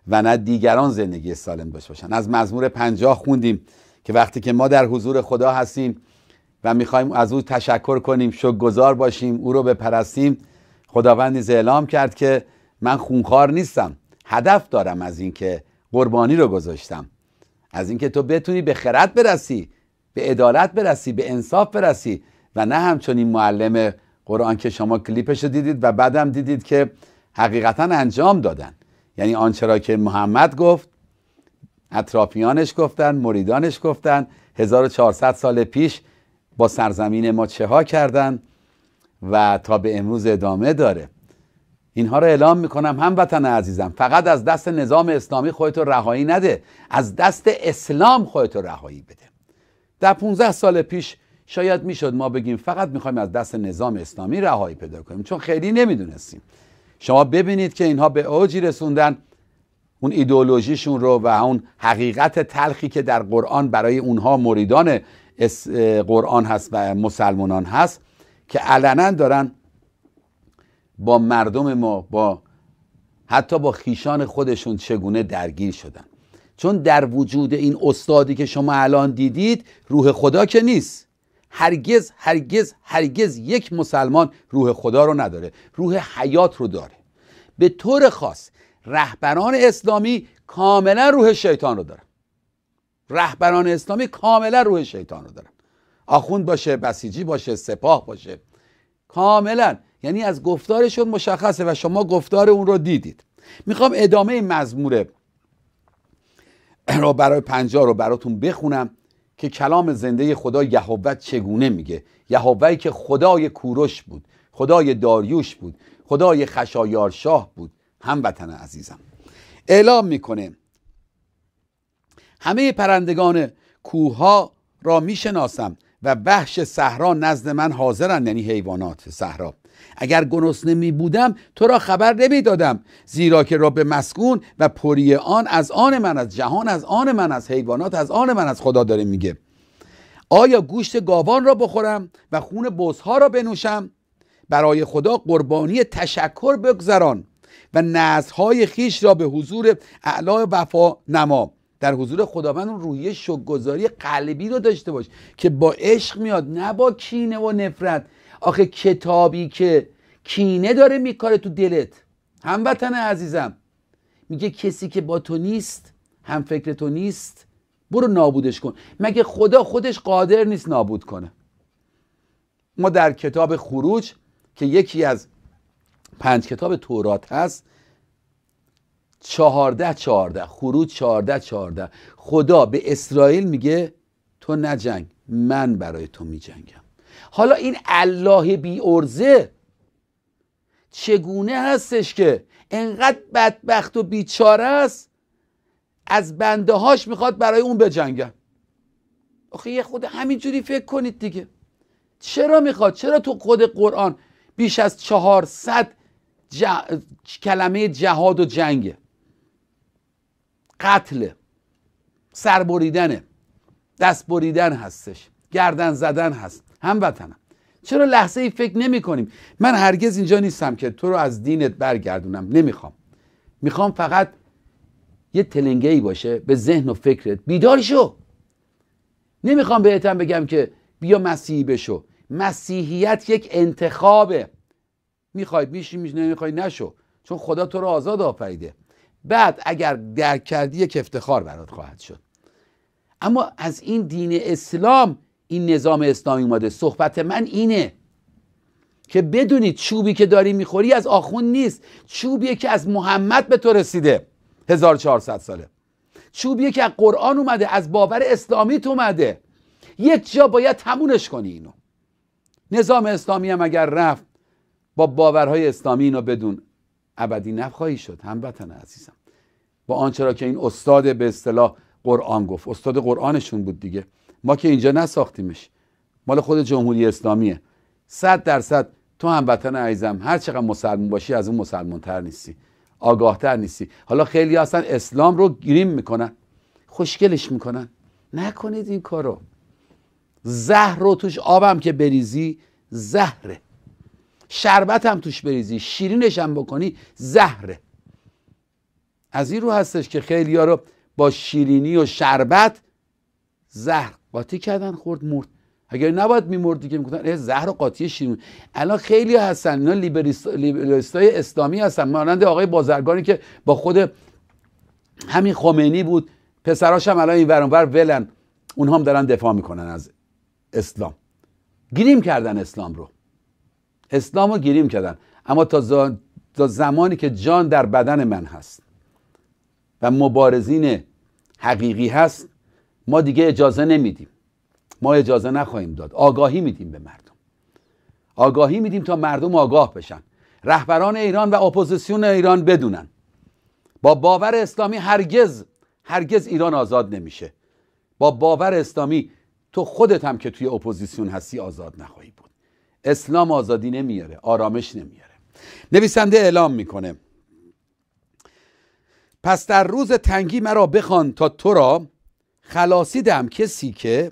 و نه دیگران زندگی سالم داشته باشن از مزمور پنجاه خوندیم که وقتی که ما در حضور خدا هستیم و میخوایم از او تشکر کنیم شک گذار باشیم او رو بپرستیم خداوند نیز اعلام کرد که من خونخوار نیستم هدف دارم از اینکه قربانی رو گذاشتم از اینکه تو بتونی به خرد برسی به عدالت برسی به انصاف برسی و نه همچنین معلم قرآن که شما کلیپش دیدید و بعدم دیدید که حقیقتا انجام دادن یعنی آنچه را که محمد گفت اطرافیانش گفتن مریدانش گفتن 1400 سال پیش با سرزمین ما چه ها کردن و تا به امروز ادامه داره اینها رو اعلام میکنم هموطن عزیزم فقط از دست نظام اسلامی خودتو رهایی نده از دست اسلام خودتو رهایی بده در 15 سال پیش شاید میشد ما بگیم فقط میخوایم از دست نظام اسلامی رهایی پیدا کنیم چون خیلی نمیدونستیم شما ببینید که اینها به اوجی رسوندن اون ایدولوژیشون رو و اون حقیقت تلخی که در قرآن برای اونها مریدان قرآن هست و مسلمانان هست که علنا دارن با مردم ما با حتی با خیشان خودشون چگونه درگیر شدن چون در وجود این استادی که شما الان دیدید روح خدا که نیست هرگز هرگز هرگز یک مسلمان روح خدا رو نداره روح حیات رو داره به طور خاص رهبران اسلامی کاملا روح شیطان رو دارن رهبران اسلامی کاملا روح شیطان رو دارن آخوند باشه بسیجی باشه سپاه باشه کاملا یعنی از گفتارشون مشخصه و شما گفتار اون رو دیدید میخوام ادامه مزموره را برای پنجاه رو براتون بخونم که کلام زنده خدا یهوه چگونه میگه یهوهی که خدای کوروش بود خدای داریوش بود خدای خشایارشاه بود هموطن عزیزم اعلام میکنه همه پرندگان کوهها را میشناسم و وحش صحرا نزد من حاضرند یعنی حیوانات صحرا اگر گرسنه می بودم تو را خبر نمی دادم زیرا که رب مسکون و پری آن از آن من از جهان از آن من از حیوانات از آن من از خدا داره میگه آیا گوشت گاوان را بخورم و خون بزها را بنوشم برای خدا قربانی تشکر بگذران و نزهای خیش را به حضور اعلا وفا نما در حضور خداوند اون روحیه شکرگزاری قلبی رو داشته باش که با عشق میاد نه با کینه و نفرت آخه کتابی که کینه داره میکاره تو دلت هموطن عزیزم میگه کسی که با تو نیست هم فکر تو نیست برو نابودش کن مگه خدا خودش قادر نیست نابود کنه ما در کتاب خروج که یکی از پنج کتاب تورات هست چهارده چهارده خروج چهارده چهارده خدا به اسرائیل میگه تو نجنگ من برای تو میجنگم حالا این الله بی ارزه چگونه هستش که انقدر بدبخت و بیچاره است از بنده هاش میخواد برای اون بجنگن آخه یه خود همینجوری فکر کنید دیگه چرا میخواد چرا تو خود قرآن بیش از چهارصد کلمه جهاد و جنگه قتل سر دست بریدن هستش گردن زدن هست هموطنم چرا لحظه ای فکر نمی کنیم من هرگز اینجا نیستم که تو رو از دینت برگردونم نمیخوام میخوام فقط یه تلنگه ای باشه به ذهن و فکرت بیدار شو نمیخوام بهتم بگم که بیا مسیحی بشو مسیحیت یک انتخابه میخوای میشی میش نمیخوای نشو چون خدا تو رو آزاد آفریده بعد اگر درک کردی یک افتخار برات خواهد شد اما از این دین اسلام این نظام اسلامی اومده صحبت من اینه که بدونید چوبی که داری میخوری از آخون نیست چوبیه که از محمد به تو رسیده 1400 ساله چوبیه که از قرآن اومده از باور تو اومده یک جا باید تمونش کنی اینو نظام اسلامی هم اگر رفت با باورهای اسلامی اینو بدون ابدی نخواهی شد هموطن عزیزم با آنچه را که این استاد به اصطلاح قرآن گفت استاد قرآنشون بود دیگه ما که اینجا نساختیمش مال خود جمهوری اسلامیه صد درصد تو وطن عزیزم هر چقدر مسلمون باشی از اون مسلمان تر نیستی آگاهتر نیستی حالا خیلی اصلا اسلام رو گریم میکنن خوشگلش میکنن نکنید این کارو زهر رو توش آبم که بریزی زهره شربت هم توش بریزی شیرینش هم بکنی زهره از این رو هستش که خیلی ها رو با شیرینی و شربت زهر قاطی کردن خورد مرد اگر نباید میمرد دیگه میگفتن زهر و قاطی الان خیلی هستن اینا لیبرالیستای اسلامی هستن مانند آقای بازرگانی که با خود همین خمینی بود پسراش هم الان این اونور ولن اونها هم دارن دفاع میکنن از اسلام گریم کردن اسلام رو اسلام رو گریم کردن اما تا, زمانی که جان در بدن من هست و مبارزین حقیقی هست ما دیگه اجازه نمیدیم ما اجازه نخواهیم داد آگاهی میدیم به مردم آگاهی میدیم تا مردم آگاه بشن رهبران ایران و اپوزیسیون ایران بدونن با باور اسلامی هرگز هرگز ایران آزاد نمیشه با باور اسلامی تو خودت هم که توی اپوزیسیون هستی آزاد نخواهی بود اسلام آزادی نمیاره آرامش نمیاره نویسنده اعلام میکنه پس در روز تنگی مرا بخوان تا تو را خلاصیدم کسی که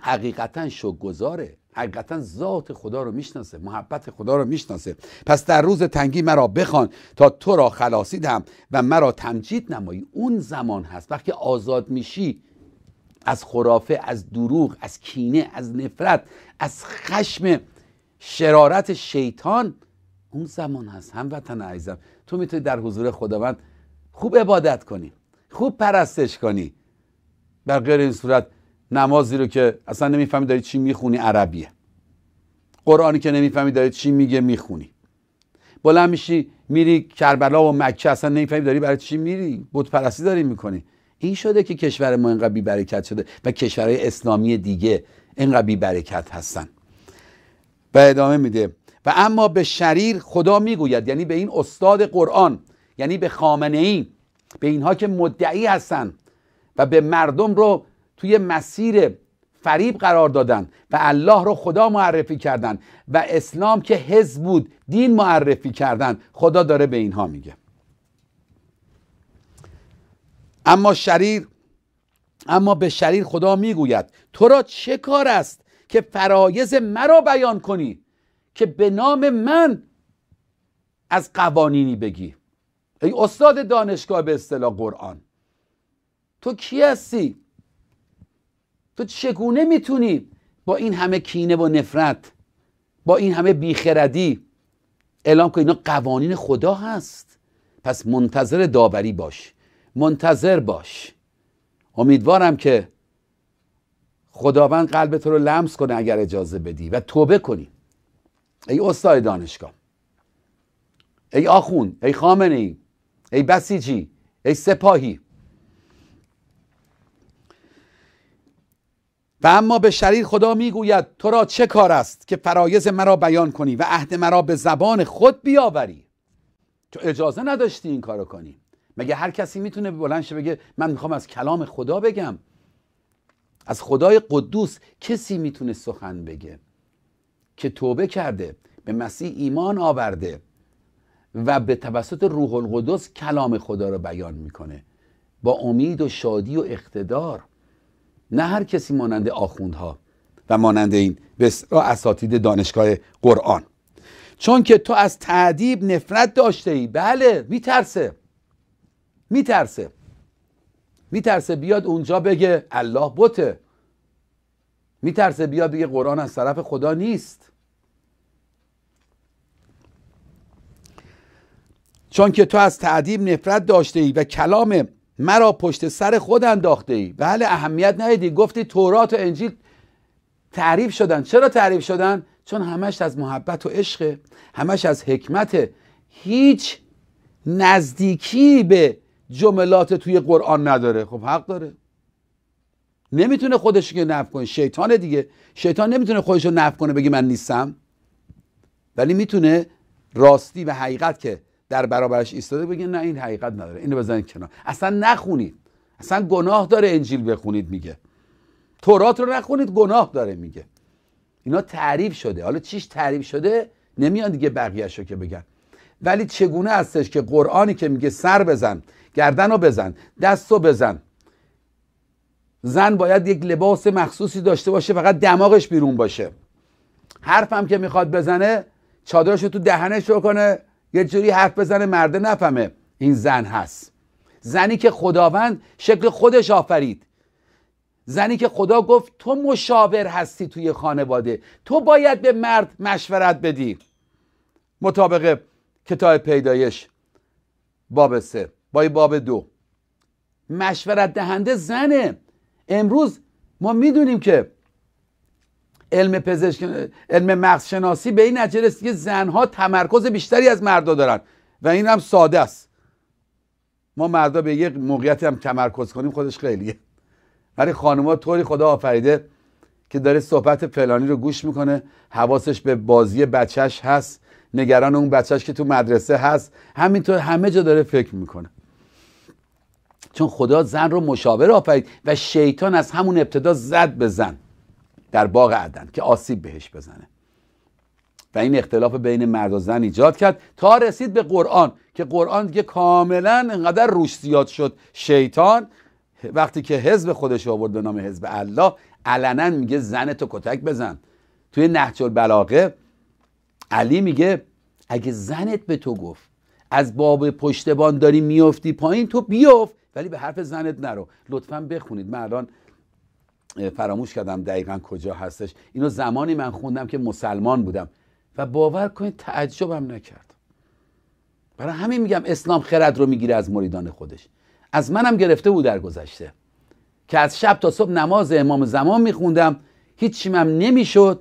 حقیقتا شکرگزاره حقیقتا ذات خدا رو میشناسه محبت خدا رو میشناسه پس در روز تنگی مرا بخوان تا تو را خلاصیدم و مرا تمجید نمایی اون زمان هست وقتی آزاد میشی از خرافه از دروغ از کینه از نفرت از خشم شرارت شیطان اون زمان هست هموطن عزیزم تو میتونی در حضور خداوند خوب عبادت کنی خوب پرستش کنی در غیر این صورت نمازی رو که اصلا نمیفهمی داری چی میخونی عربیه قرآنی که نمیفهمی داری چی میگه میخونی بلند میشی میری کربلا و مکه اصلا نمیفهمی داری برای چی میری بت پرستی داری میکنی این شده که کشور ما اینقدر بی برکت شده و کشورهای اسلامی دیگه اینقدر بی برکت هستن و ادامه میده و اما به شریر خدا میگوید یعنی به این استاد قرآن یعنی به خامنه ای به اینها که مدعی هستن و به مردم رو توی مسیر فریب قرار دادن و الله رو خدا معرفی کردن و اسلام که حزب بود دین معرفی کردن خدا داره به اینها میگه اما شریر اما به شریر خدا میگوید تو را چه کار است که فرایز مرا بیان کنی که به نام من از قوانینی بگی ای استاد دانشگاه به اصطلاح قرآن تو کی هستی تو چگونه میتونی با این همه کینه و نفرت با این همه بیخردی اعلام کنی اینا قوانین خدا هست پس منتظر داوری باش منتظر باش امیدوارم که خداوند قلب تو رو لمس کنه اگر اجازه بدی و توبه کنی ای استاد دانشگاه ای آخون ای خامنه ای ای بسیجی ای سپاهی و اما به شریر خدا میگوید تو را چه کار است که فرایز مرا بیان کنی و عهد مرا به زبان خود بیاوری تو اجازه نداشتی این کارو کنی مگه هر کسی میتونه بلند شه بگه من میخوام از کلام خدا بگم از خدای قدوس کسی میتونه سخن بگه که توبه کرده به مسیح ایمان آورده و به توسط روح القدس کلام خدا رو بیان میکنه با امید و شادی و اقتدار نه هر کسی مانند آخوندها و مانند این بسرا اساتید دانشگاه قرآن چون که تو از تعدیب نفرت داشته ای بله میترسه میترسه میترسه بیاد اونجا بگه الله بوته میترسه بیاد بگه قرآن از طرف خدا نیست چون که تو از تعدیب نفرت داشته ای و کلام مرا پشت سر خود انداخته ای بله اهمیت ندیدی گفتی تورات و انجیل تعریف شدن چرا تعریف شدن چون همش از محبت و عشق همش از حکمت هیچ نزدیکی به جملات توی قرآن نداره خب حق داره نمیتونه خودش که نف کنه شیطان دیگه شیطان نمیتونه خودش رو کنه بگه من نیستم ولی میتونه راستی و حقیقت که در برابرش ایستاده بگه نه این حقیقت نداره اینو بزنید کنار اصلا نخونید اصلا گناه داره انجیل بخونید میگه تورات رو نخونید گناه داره میگه اینا تعریف شده حالا چیش تعریف شده نمیان دیگه بقیهش رو که بگن ولی چگونه هستش که قرآنی که میگه سر بزن گردن رو بزن دست رو بزن زن باید یک لباس مخصوصی داشته باشه فقط دماغش بیرون باشه حرفم که میخواد بزنه چادرش رو تو دهنش رو کنه یه جوری حرف بزنه مرده نفهمه این زن هست زنی که خداوند شکل خودش آفرید زنی که خدا گفت تو مشاور هستی توی خانواده تو باید به مرد مشورت بدی مطابق کتاب پیدایش باب سه با باب دو مشورت دهنده زنه امروز ما میدونیم که علم پزشک علم مغز شناسی به این نتیجه رسید که زنها تمرکز بیشتری از مردا دارن و این هم ساده است ما مردا به یک موقعیتی هم تمرکز کنیم خودش خیلیه ولی ها طوری خدا آفریده که داره صحبت فلانی رو گوش میکنه حواسش به بازی بچهش هست نگران اون بچهش که تو مدرسه هست همینطور همه جا داره فکر میکنه چون خدا زن رو مشاور آفرید و شیطان از همون ابتدا زد به زن در باغ عدن که آسیب بهش بزنه و این اختلاف بین مرد و زن ایجاد کرد تا رسید به قرآن که قرآن دیگه کاملا انقدر روش زیاد شد شیطان وقتی که حزب خودش آورد به نام حزب الله علنا میگه زن تو کتک بزن توی نهج البلاغه علی میگه اگه زنت به تو گفت از باب پشتبان داری میافتی پایین تو بیفت ولی به حرف زنت نرو لطفا بخونید من الان فراموش کردم دقیقا کجا هستش اینو زمانی من خوندم که مسلمان بودم و باور کنید تعجبم نکرد برای همین میگم اسلام خرد رو میگیره از مریدان خودش از منم گرفته بود در گذشته که از شب تا صبح نماز امام زمان میخوندم هیچی من نمیشد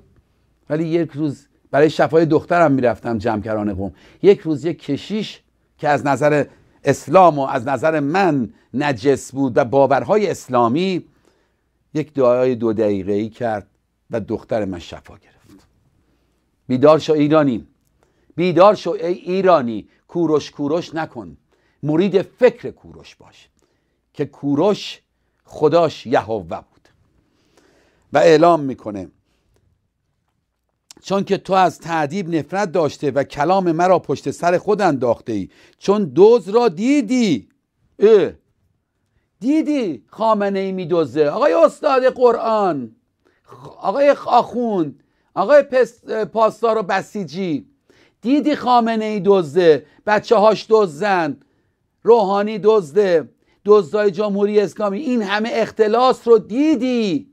ولی یک روز برای شفای دخترم میرفتم جمکران قوم یک روز یک کشیش که از نظر اسلام و از نظر من نجس بود و باورهای اسلامی یک دعای دو دقیقه ای کرد و دختر من شفا گرفت بیدار شو ایرانی بیدار شو ای ایرانی کوروش کوروش نکن مرید فکر کوروش باش که کوروش خداش یهوه بود و اعلام میکنه چون که تو از تعدیب نفرت داشته و کلام مرا پشت سر خود انداخته ای چون دوز را دیدی اه دیدی خامنه ای میدوزه آقای استاد قرآن آقای آخوند آقای پاستار و بسیجی دیدی خامنه ای دزده بچه هاش دزدن روحانی دزده دزدای جمهوری اسلامی این همه اختلاس رو دیدی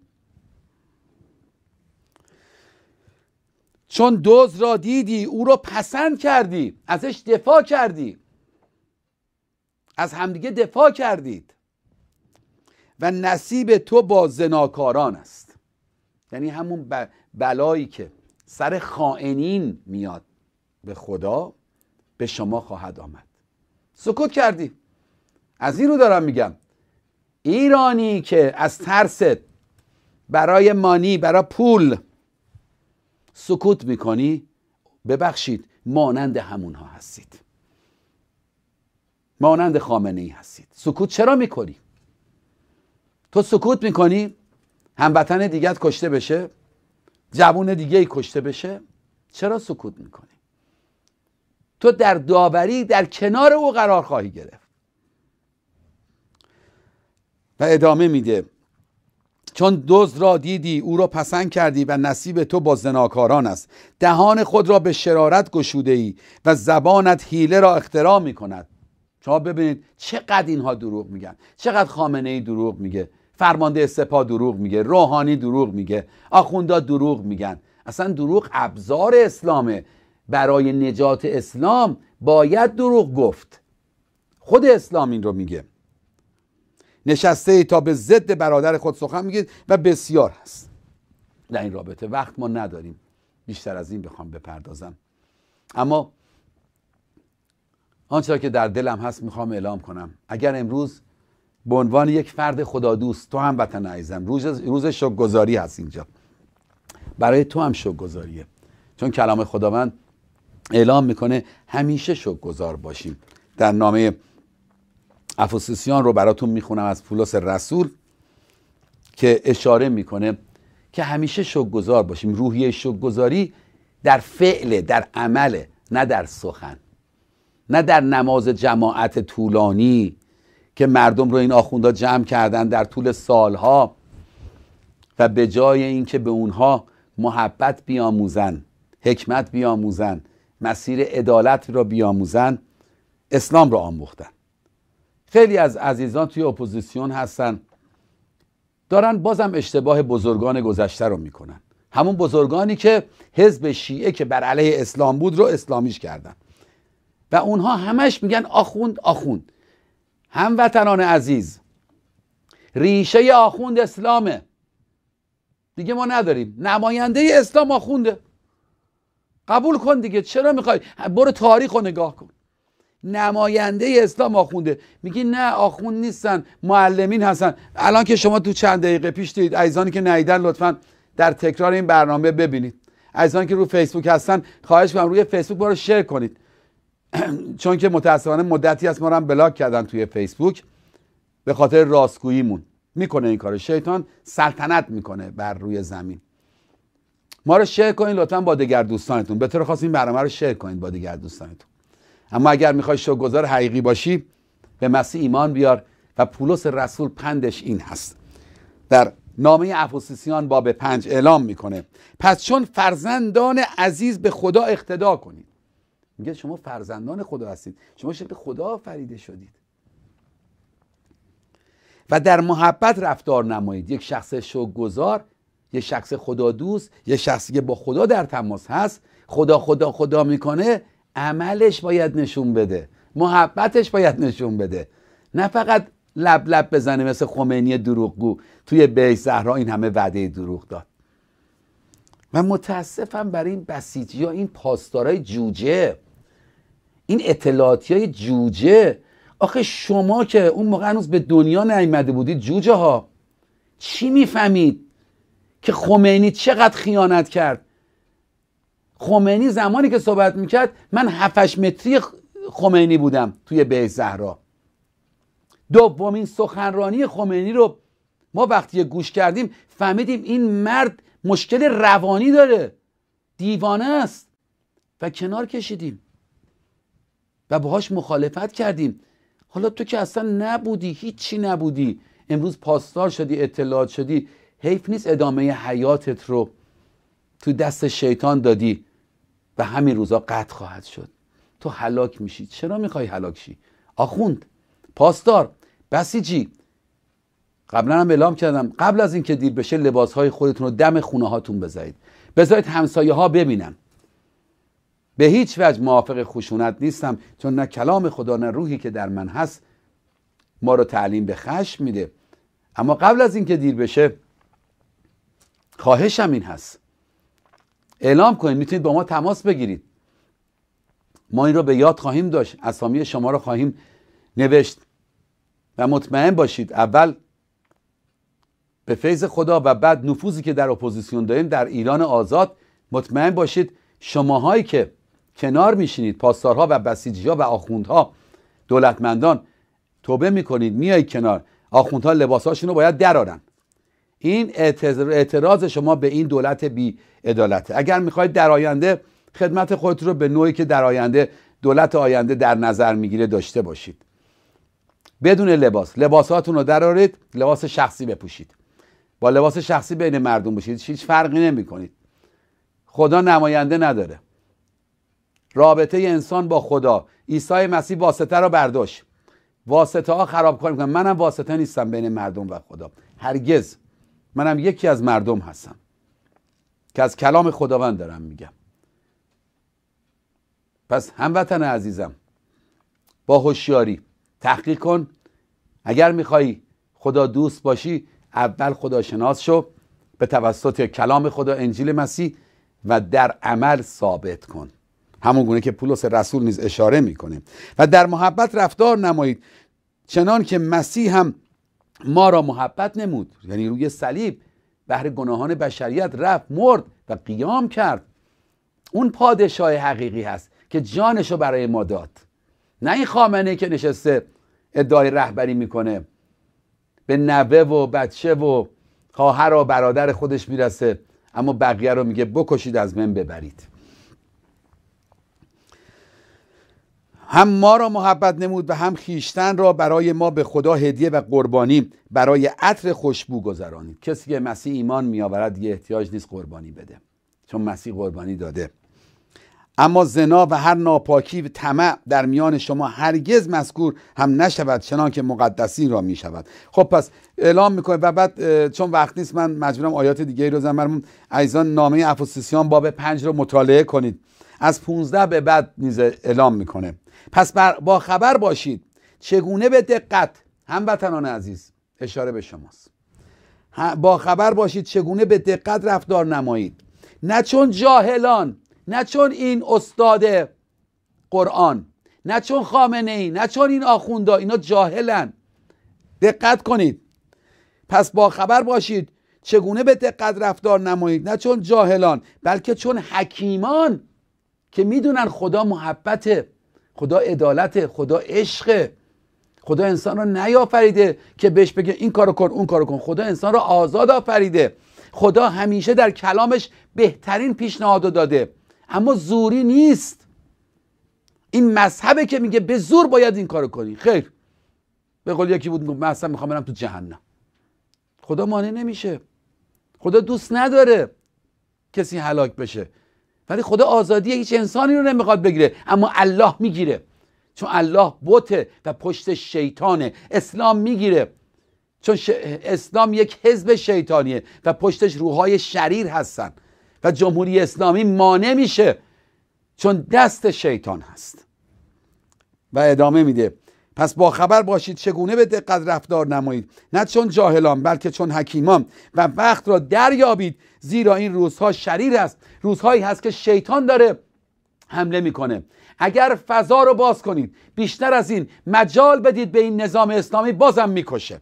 چون دوز را دیدی او رو پسند کردی ازش دفاع کردی از همدیگه دفاع کردید و نصیب تو با زناکاران است یعنی همون بلایی که سر خائنین میاد به خدا به شما خواهد آمد سکوت کردی از این رو دارم میگم ایرانی که از ترس برای مانی برای پول سکوت میکنی ببخشید مانند همونها هستید مانند خامنه ای هستید سکوت چرا میکنی تو سکوت میکنی هموطن دیگت کشته بشه جوون دیگه ای کشته بشه چرا سکوت میکنی تو در داوری در کنار او قرار خواهی گرفت و ادامه میده چون دوز را دیدی او را پسند کردی و نصیب تو با زناکاران است دهان خود را به شرارت گشوده ای و زبانت حیله را اختراع میکند کند شما ببینید چقدر اینها دروغ میگن چقدر خامنه ای دروغ میگه فرمانده سپاه دروغ میگه روحانی دروغ میگه آخوندا دروغ میگن اصلا دروغ ابزار اسلامه برای نجات اسلام باید دروغ گفت خود اسلام این رو میگه نشسته ای تا به ضد برادر خود سخن میگه و بسیار هست در این رابطه وقت ما نداریم بیشتر از این بخوام بپردازم اما آنچه که در دلم هست میخوام اعلام کنم اگر امروز به عنوان یک فرد خدا دوست تو هم وطن روز روز شکرگزاری هست اینجا برای تو هم شکرگزاریه چون کلام خداوند اعلام میکنه همیشه شکرگزار باشیم در نامه افسوسیان رو براتون میخونم از پولس رسول که اشاره میکنه که همیشه شکرگزار باشیم روحیه شکرگزاری در فعل در عمله نه در سخن نه در نماز جماعت طولانی که مردم رو این آخوندها جمع کردن در طول سالها و به جای اینکه به اونها محبت بیاموزن حکمت بیاموزن مسیر عدالت را بیاموزن اسلام را آموختن خیلی از عزیزان توی اپوزیسیون هستن دارن بازم اشتباه بزرگان گذشته رو میکنن همون بزرگانی که حزب شیعه که بر علیه اسلام بود رو اسلامیش کردن و اونها همش میگن آخوند آخوند هموطنان عزیز ریشه آخوند اسلامه دیگه ما نداریم نماینده اسلام آخونده قبول کن دیگه چرا میخوای برو تاریخ رو نگاه کن نماینده اسلام آخونده میگی نه آخوند نیستن معلمین هستن الان که شما تو چند دقیقه پیش دیدید عزیزانی که نیدن لطفا در تکرار این برنامه ببینید عزیزانی که رو فیسبوک هستن خواهش کنم روی فیسبوک برو رو شیر کنید چون که متاسفانه مدتی از ما رو هم بلاک کردن توی فیسبوک به خاطر راستگوییمون میکنه این کار شیطان سلطنت میکنه بر روی زمین ما رو شیر کنین لطفا با دیگر دوستانتون به طور خاص این برنامه رو شیر کنین با دیگر دوستانتون اما اگر میخوای شوگذار حقیقی باشی به مسیح ایمان بیار و پولس رسول پندش این هست در نامه افوسیسیان باب پنج اعلام میکنه پس چون فرزندان عزیز به خدا اقتدا کنید میگه شما فرزندان خدا هستید شما شکل خدا فریده شدید و در محبت رفتار نمایید یک شخص شوگذار یک شخص خدا دوست یک شخصی که با خدا در تماس هست خدا خدا خدا میکنه عملش باید نشون بده محبتش باید نشون بده نه فقط لب لب بزنه مثل خمینی دروغگو توی بیش زهرا این همه وعده دروغ داد و متاسفم برای این بسیجی ها این پاسدارای جوجه این اطلاعاتی های جوجه آخه شما که اون موقع هنوز به دنیا نیامده بودید جوجه ها چی میفهمید که خمینی چقدر خیانت کرد خمینی زمانی که صحبت میکرد من هفتش متری خمینی بودم توی زهره زهرا دومین سخنرانی خمینی رو ما وقتی گوش کردیم فهمیدیم این مرد مشکل روانی داره دیوانه است و کنار کشیدیم و باهاش مخالفت کردیم حالا تو که اصلا نبودی هیچی نبودی امروز پاسدار شدی اطلاعات شدی حیف نیست ادامه حیاتت رو تو دست شیطان دادی و همین روزا قطع خواهد شد تو حلاک میشی چرا میخوای حلاک شی آخوند پاسدار بسیجی قبلا هم اعلام کردم قبل از اینکه دیر بشه لباسهای های خودتون رو دم خونه هاتون بذارید بذارید همسایه ها ببینن به هیچ وجه موافق خشونت نیستم چون نه کلام خدا نه روحی که در من هست ما رو تعلیم به خشم میده اما قبل از اینکه دیر بشه خواهشم این هست اعلام کنید میتونید با ما تماس بگیرید ما این رو به یاد خواهیم داشت اسامی شما رو خواهیم نوشت و مطمئن باشید اول به فیض خدا و بعد نفوذی که در اپوزیسیون داریم در ایران آزاد مطمئن باشید شماهایی که کنار میشینید پاسدارها و بسیجی ها و آخوندها دولتمندان توبه میکنید میای کنار آخوندها هاشون رو باید درارن این اعتراض شما به این دولت بی ادالته اگر میخواید در آینده خدمت خودت رو به نوعی که در آینده دولت آینده در نظر میگیره داشته باشید بدون لباس لباساتون رو درارید لباس شخصی بپوشید با لباس شخصی بین مردم باشید هیچ فرقی نمی خدا نماینده نداره رابطه انسان با خدا عیسی مسیح واسطه رو برداشت واسطه ها خرابکار میکنن منم واسطه نیستم بین مردم و خدا هرگز منم یکی از مردم هستم که از کلام خداوند دارم میگم پس هموطن عزیزم با هوشیاری تحقیق کن اگر میخوای خدا دوست باشی اول خداشناس شو به توسط کلام خدا انجیل مسیح و در عمل ثابت کن همون گونه که پولس رسول نیز اشاره میکنه و در محبت رفتار نمایید چنان که مسیح هم ما را محبت نمود یعنی روی صلیب بهر گناهان بشریت رفت مرد و قیام کرد اون پادشاه حقیقی هست که جانش رو برای ما داد نه این خامنه که نشسته ادعای رهبری میکنه به نوه و بچه و خواهر و برادر خودش میرسه اما بقیه رو میگه بکشید از من ببرید هم ما را محبت نمود و هم خیشتن را برای ما به خدا هدیه و قربانی برای عطر خوشبو گذرانید کسی که مسیح ایمان آورد یه احتیاج نیست قربانی بده چون مسیح قربانی داده اما زنا و هر ناپاکی و طمع در میان شما هرگز مذکور هم نشود چنان که مقدسین را می شود خب پس اعلام میکنه و بعد چون وقت نیست من مجبورم آیات دیگه رو زمرمون عزیزان نامه افسوسیان باب پنج رو مطالعه کنید از 15 به بعد نیز اعلام میکنه پس با خبر باشید چگونه به دقت هموطنان عزیز اشاره به شماست با خبر باشید چگونه به دقت رفتار نمایید نه چون جاهلان نه چون این استاد قرآن نه چون خامنه ای نه چون این آخوندا اینا جاهلن دقت کنید پس با خبر باشید چگونه به دقت رفتار نمایید نه چون جاهلان بلکه چون حکیمان که میدونن خدا محبته خدا عدالت خدا عشق خدا انسان رو نیافریده که بهش بگه این کارو کن اون کارو کن خدا انسان رو آزاد آفریده خدا همیشه در کلامش بهترین پیشنهاد داده اما زوری نیست این مذهبه که میگه به زور باید این کارو کنی خیر به قول یکی بود مذهب میخوام برم تو جهنم خدا مانع نمیشه خدا دوست نداره کسی هلاک بشه ولی خدا آزادی هیچ انسانی رو نمیخواد بگیره اما الله میگیره چون الله بوته و پشت شیطانه اسلام میگیره چون اسلام یک حزب شیطانیه و پشتش روحای شریر هستن و جمهوری اسلامی مانع میشه چون دست شیطان هست و ادامه میده پس با خبر باشید چگونه به دقت رفتار نمایید نه چون جاهلان بلکه چون حکیمان و وقت را دریابید زیرا این روزها شریر است روزهایی هست که شیطان داره حمله میکنه اگر فضا رو باز کنید بیشتر از این مجال بدید به این نظام اسلامی بازم میکشه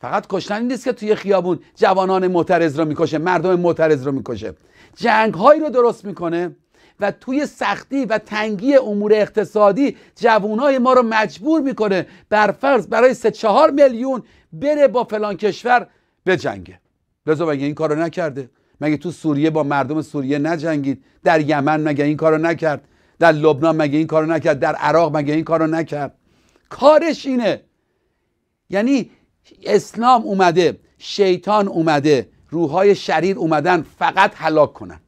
فقط کشتن نیست که توی خیابون جوانان معترض رو میکشه مردم معترض رو میکشه جنگ هایی رو درست میکنه و توی سختی و تنگی امور اقتصادی جوانای ما رو مجبور میکنه بر فرض برای سه چهار میلیون بره با فلان کشور بجنگه لذا مگه این کارو نکرده مگه تو سوریه با مردم سوریه نجنگید در یمن مگه این کارو نکرد در لبنان مگه این کارو نکرد در عراق مگه این کارو نکرد کارش اینه یعنی اسلام اومده شیطان اومده روحای شریر اومدن فقط هلاک کنن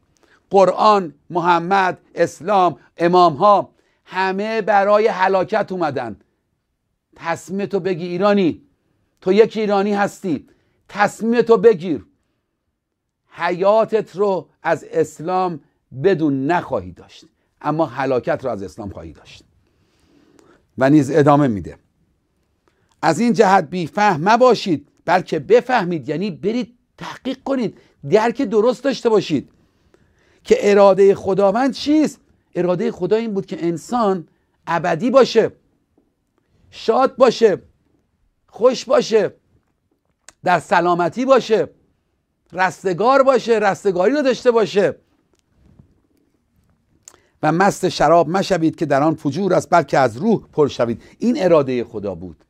قرآن محمد اسلام امام ها همه برای هلاکت اومدن تصمیم تو بگی ایرانی تو یک ایرانی هستی تصمیم تو بگیر حیاتت رو از اسلام بدون نخواهی داشت اما هلاکت رو از اسلام خواهی داشت و نیز ادامه میده از این جهت بیفهم باشید بلکه بفهمید یعنی برید تحقیق کنید درک درست داشته باشید که اراده خداوند چیست اراده خدا این بود که انسان ابدی باشه شاد باشه خوش باشه در سلامتی باشه رستگار باشه رستگاری رو داشته باشه و مست شراب مشوید که در آن فجور است بلکه از روح پر شوید این اراده خدا بود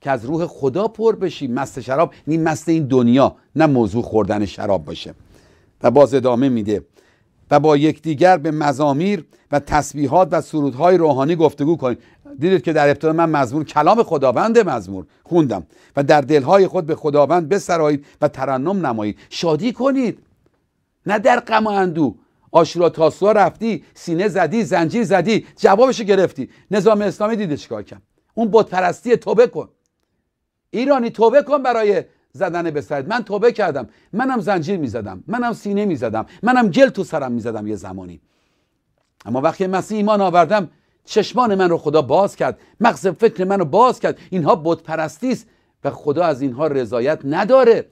که از روح خدا پر بشی مست شراب این مست این دنیا نه موضوع خوردن شراب باشه و باز ادامه میده و با یکدیگر به مزامیر و تسبیحات و سرودهای روحانی گفتگو کنید دیدید که در ابتدا من مزمور کلام خداوند مزمور خوندم و در دلهای خود به خداوند بسرایید و ترنم نمایید شادی کنید نه در غم و اندو آشورا تاسوها رفتی سینه زدی زنجیر زدی جوابش گرفتی نظام اسلامی دیده چیکار کرد اون بت پرستی توبه کن ایرانی توبه کن برای زدن به سرت من توبه کردم منم زنجیر میزدم منم سینه میزدم منم گل تو سرم میزدم یه زمانی اما وقتی مسیح ایمان آوردم چشمان من رو خدا باز کرد مغز فکر من رو باز کرد اینها بت است و خدا از اینها رضایت نداره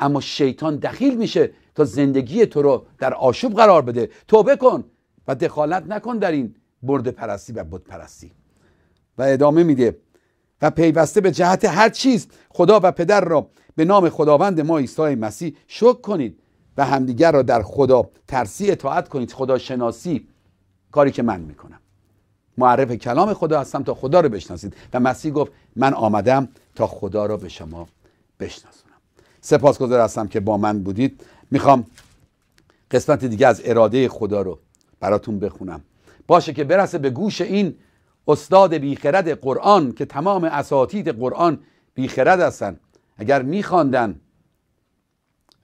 اما شیطان دخیل میشه تا زندگی تو رو در آشوب قرار بده توبه کن و دخالت نکن در این برد پرستی و بت پرستی و ادامه میده و پیوسته به جهت هر چیز خدا و پدر را به نام خداوند ما عیسی مسیح شکر کنید و همدیگر را در خدا ترسی اطاعت کنید خدا شناسی کاری که من میکنم معرف کلام خدا هستم تا خدا رو بشناسید و مسیح گفت من آمدم تا خدا را به شما بشناسونم سپاسگزار هستم که با من بودید میخوام قسمت دیگه از اراده خدا رو براتون بخونم باشه که برسه به گوش این استاد بیخرد قرآن که تمام اساتید قرآن بیخرد هستند اگر میخواندن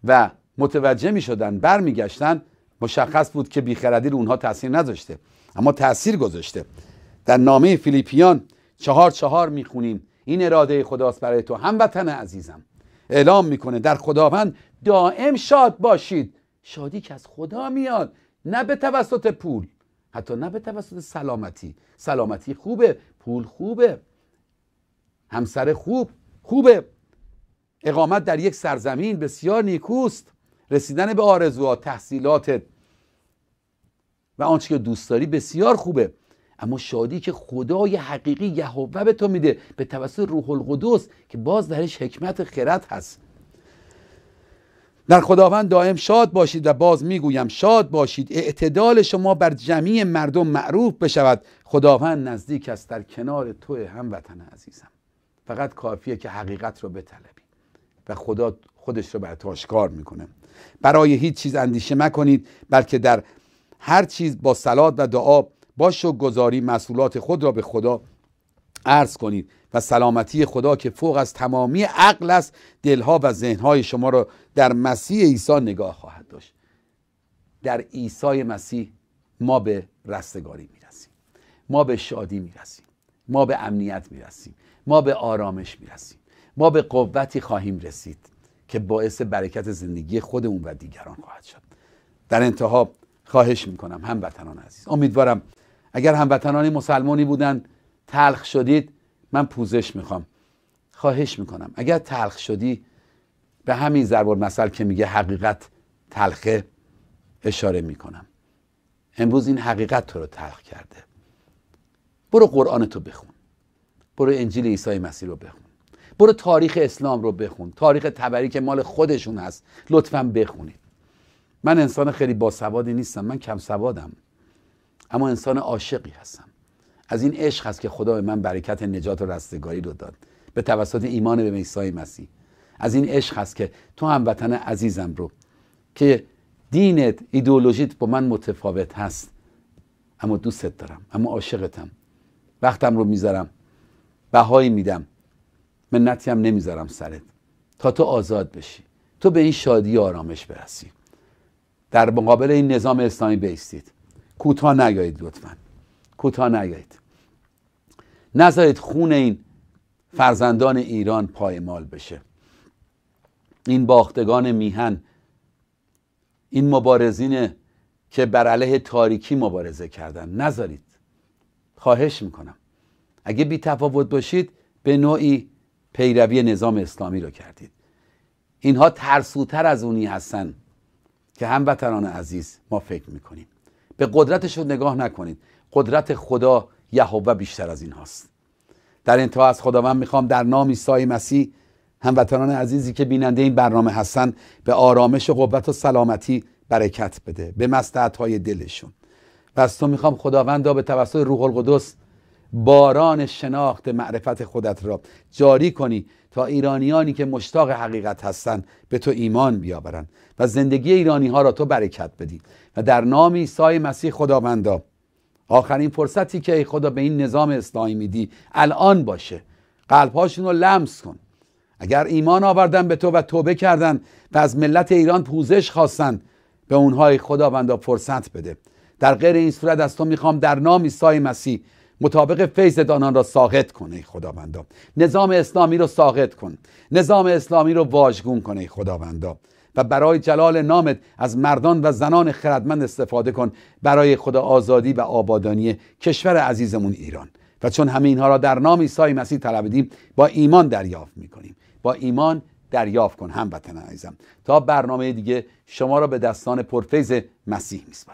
و متوجه میشدن برمیگشتن مشخص بود که بیخردی رو اونها تاثیر نذاشته اما تاثیر گذاشته در نامه فیلیپیان چهار چهار میخونیم این اراده خداست برای تو هموطن عزیزم اعلام میکنه در خداوند دائم شاد باشید شادی که از خدا میاد نه به توسط پول حتی نه به توسط سلامتی سلامتی خوبه پول خوبه همسر خوب خوبه اقامت در یک سرزمین بسیار نیکوست رسیدن به آرزوها تحصیلات و آنچه که دوست داری بسیار خوبه اما شادی که خدای حقیقی یهوه به تو میده به توسط روح القدس که باز درش حکمت خرد هست در خداوند دائم شاد باشید و باز میگویم شاد باشید اعتدال شما بر جمعی مردم معروف بشود خداوند نزدیک است در کنار تو هموطن عزیزم فقط کافیه که حقیقت رو بطلبی و خدا خودش رو تو آشکار میکنه برای هیچ چیز اندیشه مکنید بلکه در هر چیز با سلات و دعا با شکرگزاری مسئولات خود را به خدا عرض کنید و سلامتی خدا که فوق از تمامی عقل است دلها و ذهنهای شما را در مسیح عیسی نگاه خواهد داشت در عیسی مسیح ما به رستگاری میرسیم ما به شادی میرسیم ما به امنیت میرسیم ما به آرامش میرسیم ما به قوتی خواهیم رسید که باعث برکت زندگی خودمون و دیگران خواهد شد در انتها خواهش میکنم هموطنان عزیز امیدوارم اگر هموطنان مسلمانی بودن تلخ شدید من پوزش میخوام خواهش میکنم اگر تلخ شدی به همین ضرب مثل که میگه حقیقت تلخه اشاره میکنم امروز این حقیقت تو رو تلخ کرده برو قرآن تو بخون برو انجیل عیسی مسیح رو بخون برو تاریخ اسلام رو بخون تاریخ تبری که مال خودشون هست لطفا بخونید من انسان خیلی باسوادی نیستم من کم سوادم اما انسان عاشقی هستم از این عشق هست که خدا به من برکت نجات و رستگاری رو داد به توسط ایمان به عیسی مسیح از این عشق هست که تو هم وطن عزیزم رو که دینت ایدئولوژیت با من متفاوت هست اما دوستت دارم اما عاشقتم وقتم رو میذارم بهایی میدم منتی هم نمیذارم سرت تا تو آزاد بشی تو به این شادی آرامش برسی در مقابل این نظام اسلامی بیستید کوتاه نیایید لطفا کوتاه نیایید نذارید خون این فرزندان ایران پایمال بشه این باختگان میهن این مبارزین که بر علیه تاریکی مبارزه کردن نذارید خواهش میکنم اگه بی تفاوت باشید به نوعی پیروی نظام اسلامی رو کردید اینها ترسوتر از اونی هستن که هم هموطنان عزیز ما فکر میکنیم به رو نگاه نکنید قدرت خدا یهوه بیشتر از این هاست در انتها از خداوند میخوام در نام عیسی مسیح هموطنان عزیزی که بیننده این برنامه هستن به آرامش و قوت و سلامتی برکت بده به های دلشون و از تو میخوام خداوند به توسط روح القدس باران شناخت معرفت خودت را جاری کنی تا ایرانیانی که مشتاق حقیقت هستند به تو ایمان بیاورند و زندگی ایرانی ها را تو برکت بدی و در نام عیسی مسیح خداوندا آخرین فرصتی که ای خدا به این نظام اسلامی میدی الان باشه قلبهاشون رو لمس کن اگر ایمان آوردن به تو و توبه کردن و از ملت ایران پوزش خواستن به اونهای خداوندا فرصت بده در غیر این صورت از تو میخوام در نام عیسی مسیح مطابق فیض دانان را ساقط کنه ای خداوندا نظام اسلامی رو ساقط کن نظام اسلامی رو واژگون کنه ای خداوندا و برای جلال نامت از مردان و زنان خردمند استفاده کن برای خدا آزادی و آبادانی کشور عزیزمون ایران و چون همه اینها را در نام عیسی مسیح طلبیدیم با ایمان دریافت میکنیم با ایمان دریافت کن هموطن عزیزم تا برنامه دیگه شما را به دستان پرفیز مسیح میسپارم